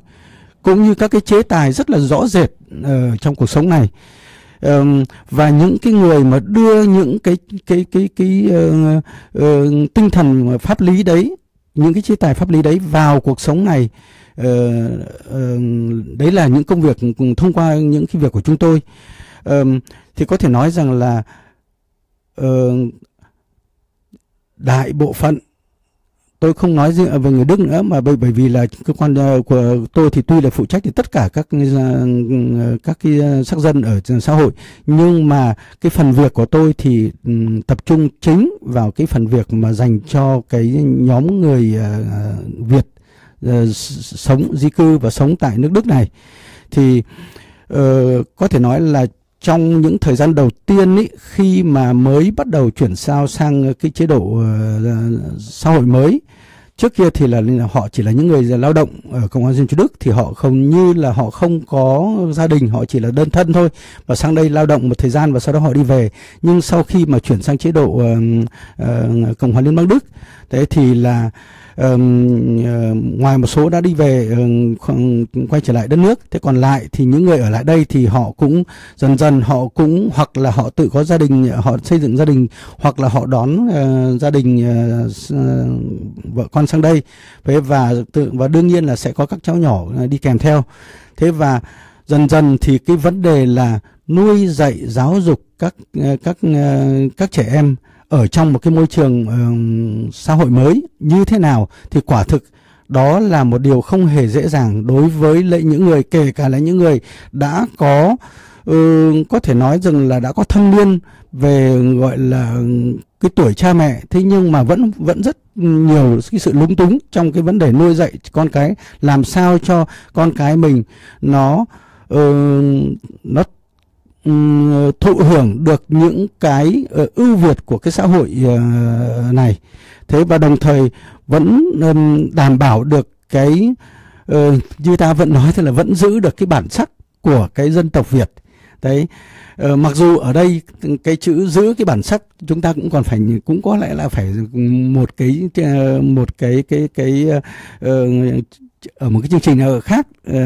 [SPEAKER 7] cũng như các cái chế tài rất là rõ rệt ở ờ, trong cuộc sống này và những cái người mà đưa những cái cái cái cái uh, uh, tinh thần pháp lý đấy những cái chế tài pháp lý đấy vào cuộc sống này uh, uh, đấy là những công việc thông qua những cái việc của chúng tôi uh, thì có thể nói rằng là uh, đại bộ phận tôi không nói riêng về người Đức nữa mà bởi vì là cơ quan ờ, của tôi thì tuy là phụ trách thì tất cả các ờ, các cái ờ, sắc dân ở xã hội nhưng mà cái phần việc của tôi thì ừ, tập trung chính vào cái phần việc mà dành cho cái nhóm người Việt sống di cư và sống tại nước Đức này thì có thể nói là trong những thời gian đầu tiên ý, khi mà mới bắt đầu chuyển sao sang cái chế độ uh, xã hội mới trước kia thì là, là họ chỉ là những người lao động ở công an dân chủ đức thì họ không như là họ không có gia đình họ chỉ là đơn thân thôi và sang đây lao động một thời gian và sau đó họ đi về nhưng sau khi mà chuyển sang chế độ uh, uh, cộng hòa liên bang đức thế thì là Ờ, ngoài một số đã đi về ờ, quay trở lại đất nước thế còn lại thì những người ở lại đây thì họ cũng dần dần họ cũng hoặc là họ tự có gia đình họ xây dựng gia đình hoặc là họ đón ờ, gia đình vợ con sang đây thế và tự và đương nhiên là sẽ có các cháu nhỏ đi kèm theo thế và dần dần thì cái vấn đề là nuôi dạy giáo dục các các các trẻ em ở trong một cái môi trường uh, xã hội mới như thế nào thì quả thực đó là một điều không hề dễ dàng đối với lại những người kể cả là những người đã có ừ, có thể nói rằng là đã có thâm niên về gọi là cái tuổi cha mẹ thế nhưng mà vẫn vẫn rất nhiều cái sự lúng túng trong cái vấn đề nuôi dạy con cái làm sao cho con cái mình nó uh, nó thụ hưởng được những cái ờ, ưu việt của cái xã hội ờ, này thế và đồng thời vẫn đảm bảo được cái ờ, như ta vẫn nói thì là vẫn giữ được cái bản sắc của cái dân tộc Việt đấy mặc dù ở đây cái chữ giữ cái bản sắc chúng ta cũng còn phải cũng có lẽ là phải một cái một cái cái cái uh, ở một cái chương trình nào khác ờ,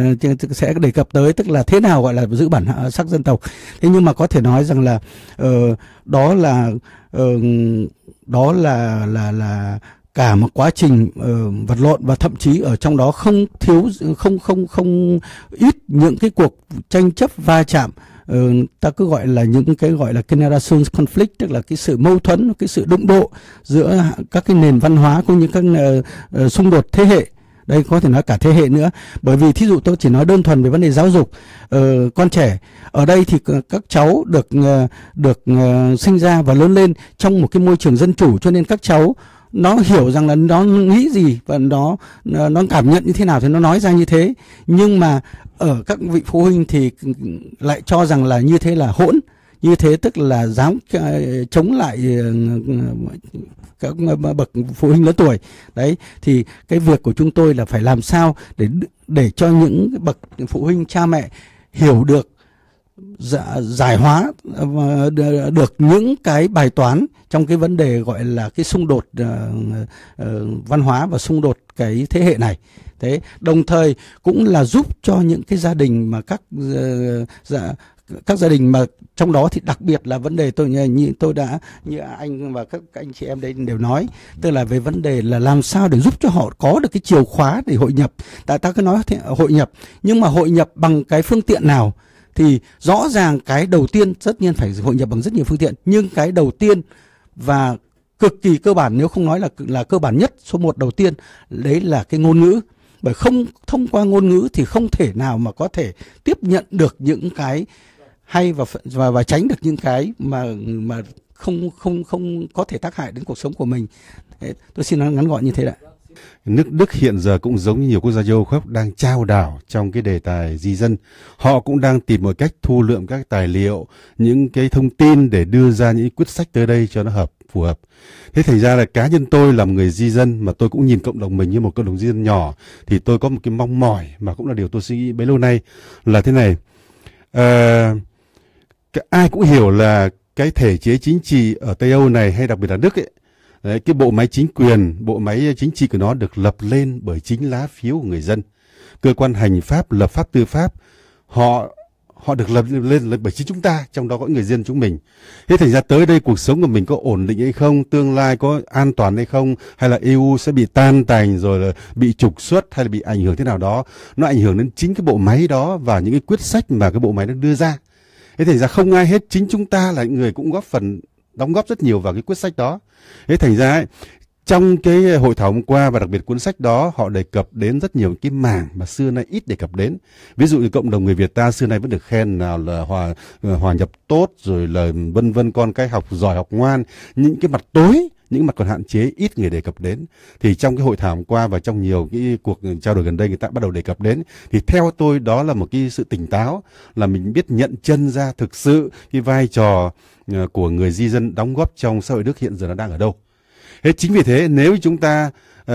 [SPEAKER 7] sẽ đề cập tới tức là thế nào gọi là giữ bản sắc dân tộc thế nhưng mà có thể nói rằng là ờ, đó là ờ, đó là là là cả một quá trình vật lộn và thậm chí ở trong đó không thiếu không không không ít những cái cuộc tranh chấp va chạm uh, ta cứ gọi là những cái gọi là generation conflict tức là cái sự mâu thuẫn cái sự đụng độ giữa các cái nền văn hóa cũng như các uh, xung đột thế hệ đây có thể nói cả thế hệ nữa bởi vì thí dụ tôi chỉ nói đơn thuần về vấn đề giáo dục ờ, con trẻ ở đây thì các cháu được ờ, được ờ, sinh ra và lớn lên trong một cái môi trường dân chủ cho nên các cháu nó hiểu rằng là nó nghĩ gì và nó nó cảm nhận như thế nào thì nó nói ra như thế nhưng mà ở các vị phụ huynh thì lại cho rằng là như thế là hỗn như thế tức là dám ờ, chống lại ờ, các bậc phụ huynh lớn tuổi đấy thì cái việc của chúng tôi là phải làm sao để để cho những bậc phụ huynh cha mẹ hiểu được dạ, giải hóa ờ, được những cái bài toán trong cái vấn đề gọi là cái xung đột văn hóa và xung đột cái thế hệ này thế đồng thời cũng là giúp cho những cái gia đình mà các ờ, dạ, các gia đình mà trong đó thì đặc biệt là vấn đề tôi như, tôi đã như anh và các, anh chị em đấy đều nói tức là về vấn đề là làm sao để giúp cho họ có được cái chìa khóa để hội nhập tại ta cứ nói thì hội nhập nhưng mà hội nhập bằng cái phương tiện nào thì rõ ràng cái đầu tiên tất nhiên phải hội nhập bằng rất nhiều phương tiện nhưng cái đầu tiên và cực kỳ cơ bản nếu không nói là là cơ bản nhất số một đầu tiên đấy là cái ngôn ngữ bởi không thông qua ngôn ngữ thì không thể nào mà có thể tiếp nhận được những cái hay và và và tránh được những cái mà mà không không không có thể tác hại đến cuộc sống của
[SPEAKER 5] mình tôi xin nói ngắn gọn như thế đấy Nước Đức hiện giờ cũng giống như nhiều quốc gia châu Âu khác đang trao đảo trong cái đề tài di dân. Họ cũng đang tìm một cách thu lượm các tài liệu, những cái thông tin để đưa ra những quyết sách tới đây cho nó hợp phù hợp. Thế thành ra là cá nhân tôi làm người di dân mà tôi cũng nhìn cộng đồng mình như một cộng đồng di dân nhỏ thì tôi có một cái mong mỏi mà cũng là điều tôi suy nghĩ bấy lâu nay là thế này. À, ai cũng hiểu là cái thể chế chính trị ở Tây Âu này hay đặc biệt là Đức ấy Đấy, cái bộ máy chính quyền, bộ máy chính trị của nó được lập lên bởi chính lá phiếu của người dân. Cơ quan hành pháp, lập pháp, tư pháp, họ họ được lập lên, bởi chính chúng ta, trong đó có người dân chúng mình. Thế thành ra tới đây cuộc sống của mình có ổn định hay không, tương lai có an toàn hay không, hay là EU sẽ bị tan tành rồi là bị trục xuất hay là bị ảnh hưởng thế nào đó. Nó ảnh hưởng đến chính cái bộ máy đó và những cái quyết sách mà cái bộ máy nó đưa ra. Thế thành ra không ai hết, chính chúng ta là những người cũng góp phần đóng góp rất nhiều vào cái quyết sách đó thế thành ra ấy, trong cái ờ, hội thảo hôm qua và đặc biệt cuốn sách đó, họ đề cập đến rất nhiều cái mảng mà xưa nay ít đề cập đến. Ví dụ như cộng đồng người Việt ta xưa nay vẫn được khen nào là hòa ờ, hòa nhập tốt rồi là vân vân con cái học giỏi học ngoan, những cái mặt tối những mặt còn hạn chế ít người đề cập đến thì trong cái hội thảo hôm qua và trong nhiều cái cuộc trao đổi gần đây người ta bắt đầu đề cập đến thì theo tôi đó là một cái sự tỉnh táo là mình biết nhận chân ra thực sự cái vai trò ờ, của người di dân đóng góp trong xã hội Đức hiện giờ nó đang ở đâu Thế chính vì thế nếu chúng ta uh,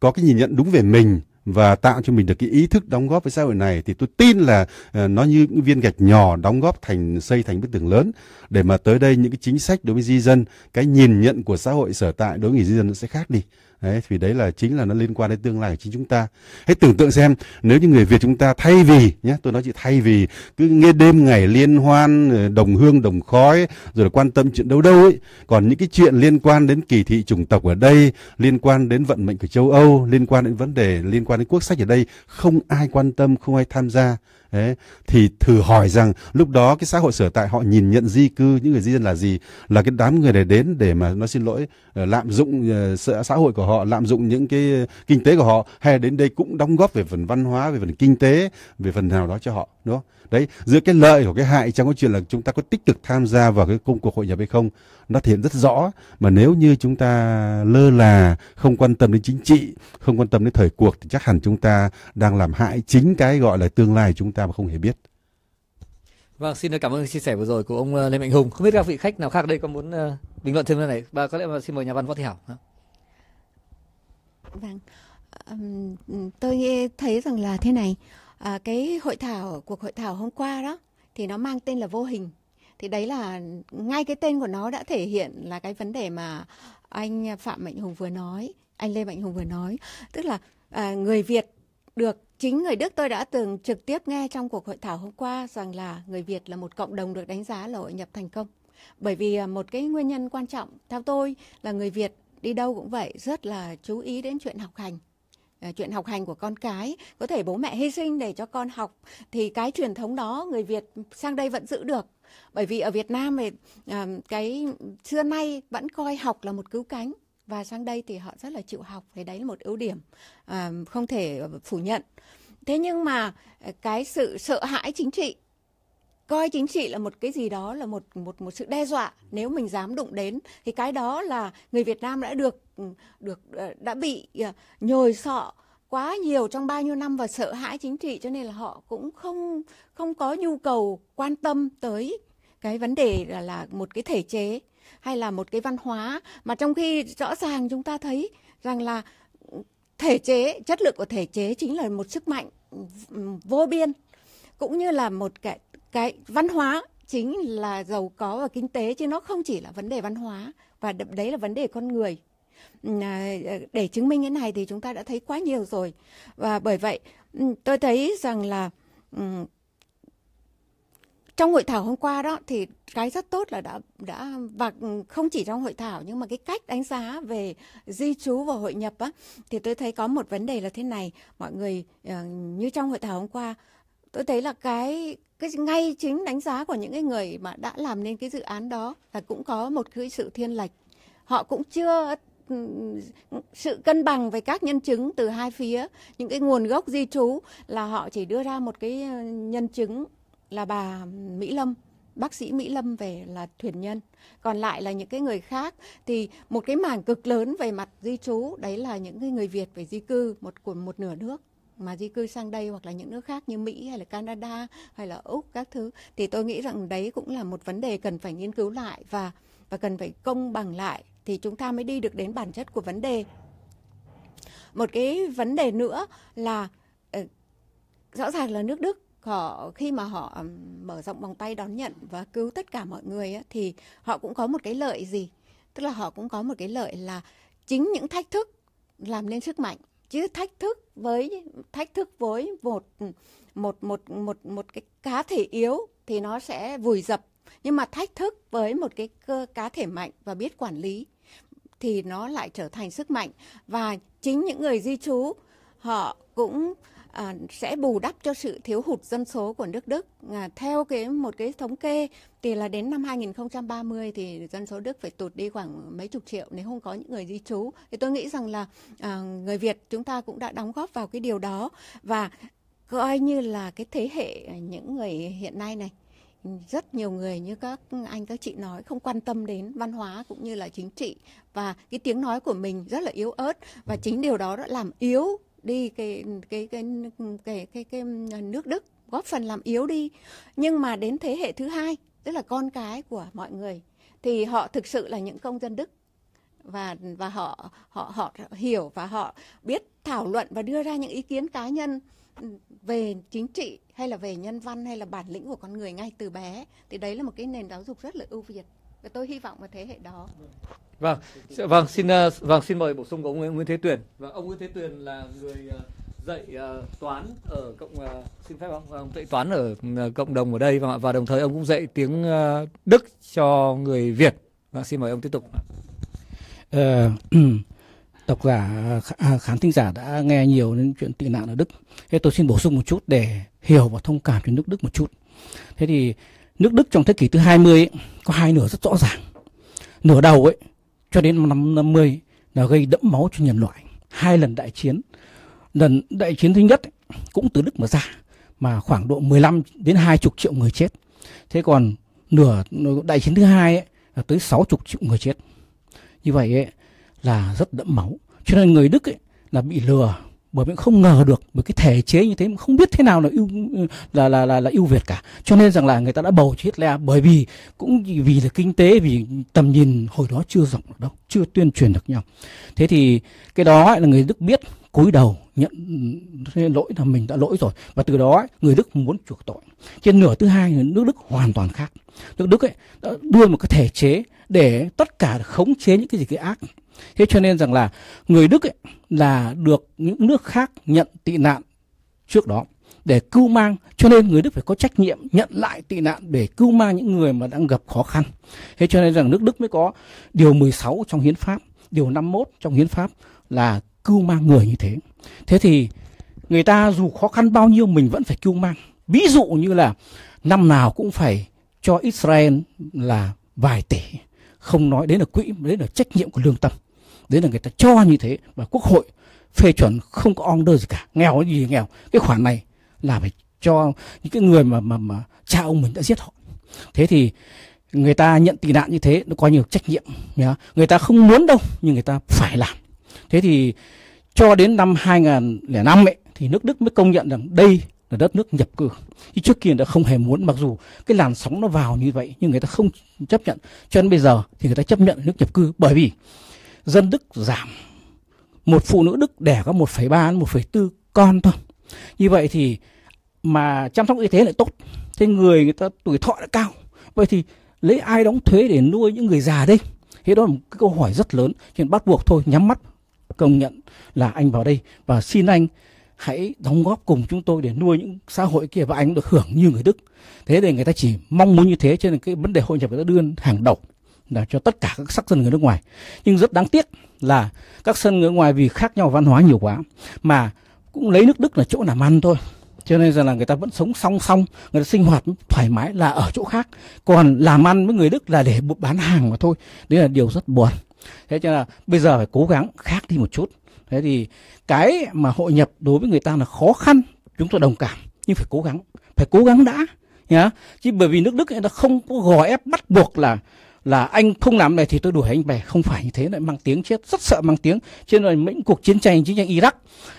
[SPEAKER 5] có cái nhìn nhận đúng về mình và tạo cho mình được cái ý thức đóng góp với xã hội này thì tôi tin là uh, nó như những viên gạch nhỏ đóng góp thành xây thành bức tường lớn để mà tới đây những cái chính sách đối với di dân cái nhìn nhận của xã hội sở tại đối với người di dân nó sẽ khác đi đấy vì đấy là chính là nó liên quan đến tương lai của chính chúng ta hãy tưởng tượng xem nếu như người việt chúng ta thay vì nhé tôi nói chị thay vì cứ nghe đêm ngày liên hoan ờ, đồng hương đồng khói rồi là quan tâm chuyện đâu đâu ấy còn những cái chuyện liên quan đến kỳ thị chủng tộc ở đây liên quan đến vận mệnh của châu âu liên quan đến vấn đề liên quan đến quốc sách ở đây không ai quan tâm không ai tham gia Thế thì thử hỏi rằng lúc đó cái xã hội sở tại họ nhìn nhận di cư những người di dân là gì? Là cái đám người này đến để mà nó xin lỗi ờ, lạm dụng ờ, xã hội của họ, lạm dụng những cái ờ, kinh tế của họ hay đến đây cũng đóng góp về phần văn hóa, về phần kinh tế, về phần nào đó cho họ đó đấy giữa cái lợi của cái hại trong cái chuyện là chúng ta có tích cực tham gia vào cái công cuộc hội nhập hay không nó thể hiện rất rõ mà nếu như chúng ta lơ là không quan tâm đến chính trị không quan tâm đến thời cuộc thì chắc hẳn chúng ta đang làm hại chính cái gọi là tương lai của chúng ta mà không hề biết
[SPEAKER 1] Vâng, xin được cảm ơn chia sẻ vừa rồi của ông ờ, Lê Mạnh Hùng. Không biết các vị khách nào khác đây có muốn ờ, bình luận thêm nữa này. Và có lẽ mà xin mời nhà văn Võ Thị Hảo.
[SPEAKER 4] Vâng, um, tôi thấy rằng là thế này à, cái hội thảo cuộc hội thảo hôm qua đó thì nó mang tên là vô hình thì đấy là ngay cái tên của nó đã thể hiện là cái vấn đề mà anh phạm mạnh hùng vừa nói anh lê mạnh hùng vừa nói tức là à, người việt được chính người đức tôi đã từng trực tiếp nghe trong cuộc hội thảo hôm qua rằng là người việt là một cộng đồng được đánh giá là hội nhập thành công bởi vì à, một cái nguyên nhân quan trọng theo tôi là người việt đi đâu cũng vậy rất là chú ý đến chuyện học hành À, chuyện học hành của con cái có thể bố mẹ hy sinh để cho con học thì cái truyền thống đó người Việt sang đây vẫn giữ được bởi vì ở Việt Nam thì à, cái xưa nay vẫn coi học là một cứu cánh và sang đây thì họ rất là chịu học thì đấy là một ưu điểm à, không thể phủ nhận thế nhưng mà cái sự sợ hãi chính trị coi chính trị là một cái gì đó là một một một sự đe dọa nếu mình dám đụng đến thì cái đó là người Việt Nam đã được ừ, được ờ, đã bị ờ, nhồi sọ quá nhiều trong bao nhiêu năm và sợ hãi chính trị cho nên là họ cũng không không có nhu cầu quan tâm tới cái vấn đề là, là một cái thể chế hay là một cái văn hóa mà trong khi rõ ràng chúng ta thấy rằng là ừ, thể chế chất lượng của thể chế chính là một sức mạnh ừ, vô biên cũng như là một cái cái văn hóa chính là giàu có và kinh tế chứ nó không chỉ là vấn đề văn hóa và đấy là vấn đề con người ừ, à, à, để chứng minh cái này thì chúng ta đã thấy quá nhiều rồi và bởi vậy ừ, tôi thấy rằng là ừ, trong hội thảo hôm qua đó thì cái rất tốt là đã đã và không chỉ trong hội thảo nhưng mà cái cách đánh giá về di trú và hội nhập á thì tôi thấy có một vấn đề là thế này mọi người ờ, như trong hội thảo hôm qua tôi thấy là cái cái ngay chính đánh giá của những cái người mà đã làm nên cái dự án đó là cũng có một cái sự thiên lệch họ cũng chưa sự cân bằng về các nhân chứng từ hai phía những cái nguồn gốc di trú là họ chỉ đưa ra một cái ờ, nhân chứng là bà Mỹ Lâm bác sĩ Mỹ Lâm về là thuyền nhân còn lại là những cái người khác thì một cái mảng cực lớn về mặt di trú đấy là những cái người Việt về di cư một của một nửa nước mà di cư sang đây hoặc là những nước khác như Mỹ hay là Canada hay là Úc các thứ thì tôi nghĩ rằng đấy cũng là một vấn đề cần phải nghiên cứu lại và và cần phải công bằng lại thì chúng ta mới đi được đến bản chất của vấn đề. Một cái vấn đề nữa là ờ, rõ ràng là nước Đức họ khi mà họ mở rộng vòng tay đón nhận và cứu tất cả mọi người ấy, thì họ cũng có một cái lợi gì? Tức là họ cũng có một cái lợi là chính những thách thức làm nên sức mạnh chứ thách thức với thách thức với một một một một một cái cá thể yếu thì nó sẽ vùi dập nhưng mà thách thức với một cái cơ cá thể mạnh và biết quản lý thì nó lại trở thành sức mạnh và chính những người di trú họ cũng À, sẽ bù đắp cho sự thiếu hụt dân số của nước Đức. À, theo cái một cái thống kê thì là đến năm 2030 thì dân số Đức phải tụt đi khoảng mấy chục triệu nếu không có những người di trú. Thì tôi nghĩ rằng là à, người Việt chúng ta cũng đã đóng góp vào cái điều đó và coi như là cái thế hệ những người hiện nay này rất nhiều người như các anh các chị nói không quan tâm đến văn hóa cũng như là chính trị và cái tiếng nói của mình rất là yếu ớt và chính điều đó đã làm yếu đi cái cái cái cái cái, cái nước Đức góp phần làm yếu đi nhưng mà đến thế hệ thứ hai tức là con cái của mọi người thì họ thực sự là những công dân Đức và và họ họ họ hiểu và họ biết thảo luận và đưa ra những ý kiến cá nhân về chính trị hay là về nhân văn hay là bản lĩnh của con người ngay từ bé thì đấy là một cái nền giáo dục rất là ưu việt và tôi hy vọng vào thế hệ đó
[SPEAKER 1] vâng vâng xin ờ, vâng xin mời bổ sung của ông Nguyễn Thế Tuyền và ông Nguyễn Thế Tuyền là người ờ, dạy ờ, toán ở cộng xin phép ông vâng, ông dạy toán ở cộng đồng ở đây và vâng và đồng thời ông cũng dạy tiếng Đức cho người Việt. Và vâng, xin mời ông tiếp tục. Ờ,
[SPEAKER 6] độc giả khán thính giả đã nghe nhiều đến chuyện tị nạn ở Đức. Thế tôi xin bổ sung một chút để hiểu và thông cảm cho nước Đức một chút. Thế thì nước Đức trong thế kỷ thứ 20 ấy, có hai nửa rất rõ ràng nửa đầu ấy cho đến năm 50 là gây đẫm máu cho nhân loại hai lần đại chiến lần đại chiến thứ nhất ấy, cũng từ Đức mà ra mà khoảng độ 15 đến 20 triệu người chết thế còn nửa đại chiến thứ hai ấy, là tới 60 triệu người chết như vậy ấy, là rất đẫm máu cho nên người Đức ấy, là bị lừa bởi vì không ngờ được một cái thể chế như thế không biết thế nào là ưu là là là, là ưu việt cả cho nên rằng là người ta đã bầu cho Hitler bởi vì cũng vì là kinh tế vì tầm nhìn hồi đó chưa rộng được đâu chưa tuyên truyền được nhau thế thì cái đó là người Đức biết cúi đầu nhận lỗi là mình đã lỗi rồi và từ đó người Đức muốn chuộc tội trên nửa thứ hai nước Đức hoàn toàn khác nước Đức ấy đã đưa một cái thể chế để tất cả khống chế những cái gì cái ác thế cho nên rằng là người đức ấy, là được những nước khác nhận tị nạn trước đó để cứu mang cho nên người Đức phải có trách nhiệm nhận lại tị nạn để cứu mang những người mà đang gặp khó khăn. Thế cho nên rằng nước Đức mới có điều 16 trong hiến pháp, điều 51 trong hiến pháp là cứu mang người như thế. Thế thì người ta dù khó khăn bao nhiêu mình vẫn phải cứu mang. Ví dụ như là năm nào cũng phải cho Israel là vài tỷ, không nói đến là quỹ, đấy là trách nhiệm của lương tâm đấy là người ta cho như thế và quốc hội phê chuẩn không có order gì cả nghèo gì nghèo cái khoản này là phải cho những cái người mà mà mà cha ông mình đã giết họ thế thì người ta nhận tị nạn như thế nó có nhiều trách nhiệm nhá. người ta không muốn đâu nhưng người ta phải làm thế thì cho đến năm 2005 ấy thì nước Đức mới công nhận rằng đây là đất nước nhập cư thì trước kia đã không hề muốn mặc dù cái làn sóng nó vào như vậy nhưng người ta không chấp nhận cho đến bây giờ thì người ta chấp nhận nước nhập cư bởi vì dân Đức giảm một phụ nữ Đức đẻ có 1,3 đến 1,4 con thôi. Như vậy thì mà chăm sóc y tế lại tốt, thế người người ta tuổi thọ đã cao. Vậy thì lấy ai đóng thuế để nuôi những người già đây? Thế đó là một cái câu hỏi rất lớn, nên bắt buộc thôi nhắm mắt công nhận là anh vào đây và xin anh hãy đóng góp cùng chúng tôi để nuôi những xã hội kia và anh được hưởng như người Đức. Thế thì người ta chỉ mong muốn như thế cho nên cái vấn đề hội nhập người ta đưa hàng đầu là cho tất cả các sắc dân người nước ngoài nhưng rất đáng tiếc là các sân người nước ngoài vì khác nhau văn hóa nhiều quá mà cũng lấy nước đức là chỗ làm ăn thôi cho nên rằng là người ta vẫn sống song song người ta sinh hoạt thoải mái là ở chỗ khác còn làm ăn với người đức là để bán hàng mà thôi đấy là điều rất buồn thế cho nên là bây giờ phải cố gắng khác đi một chút thế thì cái mà hội nhập đối với người ta là khó khăn chúng tôi đồng cảm nhưng phải cố gắng phải cố gắng đã nhá chứ bởi vì nước đức người ta không có gò ép bắt buộc là là anh không làm này thì tôi đuổi anh về không phải như thế lại mang tiếng chết rất sợ mang tiếng trên rồi những cuộc chiến tranh chiến tranh iraq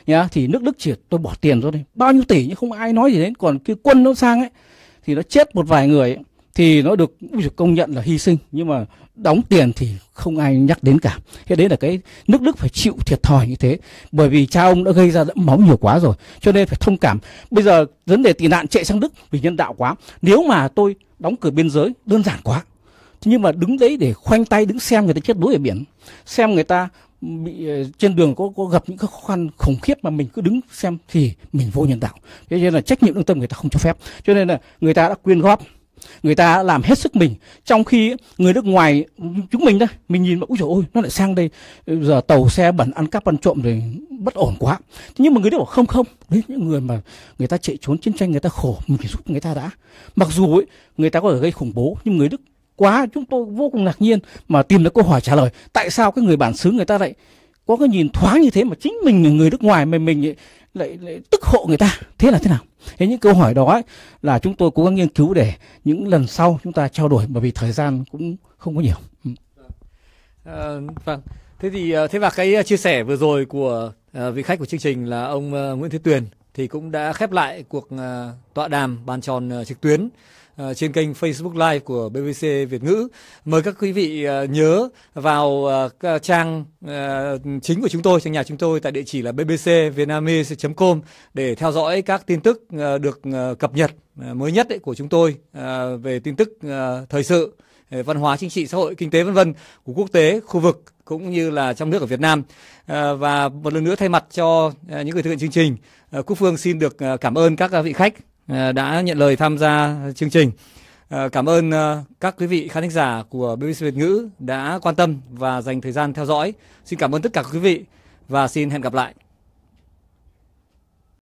[SPEAKER 6] nhá thì nước đức chỉ tôi bỏ tiền rồi đây bao nhiêu tỷ nhưng không ai nói gì đến còn cái quân nó sang ấy thì nó chết một vài người ấy, thì nó được công nhận là hy sinh nhưng mà đóng tiền thì không ai nhắc đến cả thế đấy là cái nước đức phải chịu thiệt thòi như thế bởi vì cha ông đã gây ra đẫm máu nhiều quá rồi cho nên phải thông cảm bây giờ vấn đề tị nạn chạy sang đức vì nhân đạo quá nếu mà tôi đóng cửa biên giới đơn giản quá nhưng mà đứng đấy để khoanh tay đứng xem người ta chết đuối ở biển xem người ta bị ờ, trên đường có có gặp những cái khó khăn khủng khiếp mà mình cứ đứng xem thì mình vô nhân đạo thế nên là trách nhiệm lương tâm người ta không cho phép cho nên là người ta đã quyên góp người ta đã làm hết sức mình trong khi người nước ngoài chúng mình đây mình nhìn mà úi dồi ôi nó lại sang đây ờ, giờ tàu xe bẩn ăn cắp ăn trộm rồi bất ổn quá thế nhưng mà người nước bảo không không đấy những người mà người ta chạy trốn chiến tranh người ta khổ mình phải giúp người ta đã mặc dù ấy, người ta có thể gây khủng bố nhưng người đức quá chúng tôi vô cùng ngạc nhiên mà tìm được câu hỏi trả lời tại sao cái người bản xứ người ta lại có cái nhìn thoáng như thế mà chính mình người nước ngoài mà mình ấy, lại, lại tức hộ người ta thế là thế nào thế những câu hỏi đó ấy, là chúng tôi cố gắng nghiên cứu để những lần sau chúng ta trao đổi bởi vì thời gian cũng không có nhiều
[SPEAKER 1] à, vâng thế thì ờ, thế và cái ờ, chia sẻ vừa rồi của vị khách của chương trình là ông Nguyễn Thế Tuyền thì cũng đã khép lại cuộc tọa đàm bàn tròn trực tuyến Ờ, trên kênh Facebook Live của BBC Việt ngữ. Mời các quý vị ờ, nhớ vào ờ, trang chính của chúng tôi, trang nhà chúng tôi tại địa chỉ là bbcvietnamese.com để theo dõi các tin tức được cập nhật mới nhất của chúng tôi về tin tức thời sự văn hóa chính trị xã hội kinh tế vân vân của quốc tế khu vực cũng như là trong nước ở Việt Nam và một lần nữa thay mặt cho những người thực hiện chương trình Quốc Phương xin được cảm ơn các vị khách Ờ, đã nhận lời tham gia chương trình. Ờ, cảm ơn ờ, các quý vị khán thính giả của BBC Việt ngữ đã quan tâm và dành thời gian theo dõi. Xin cảm ơn tất cả quý vị và xin hẹn gặp lại.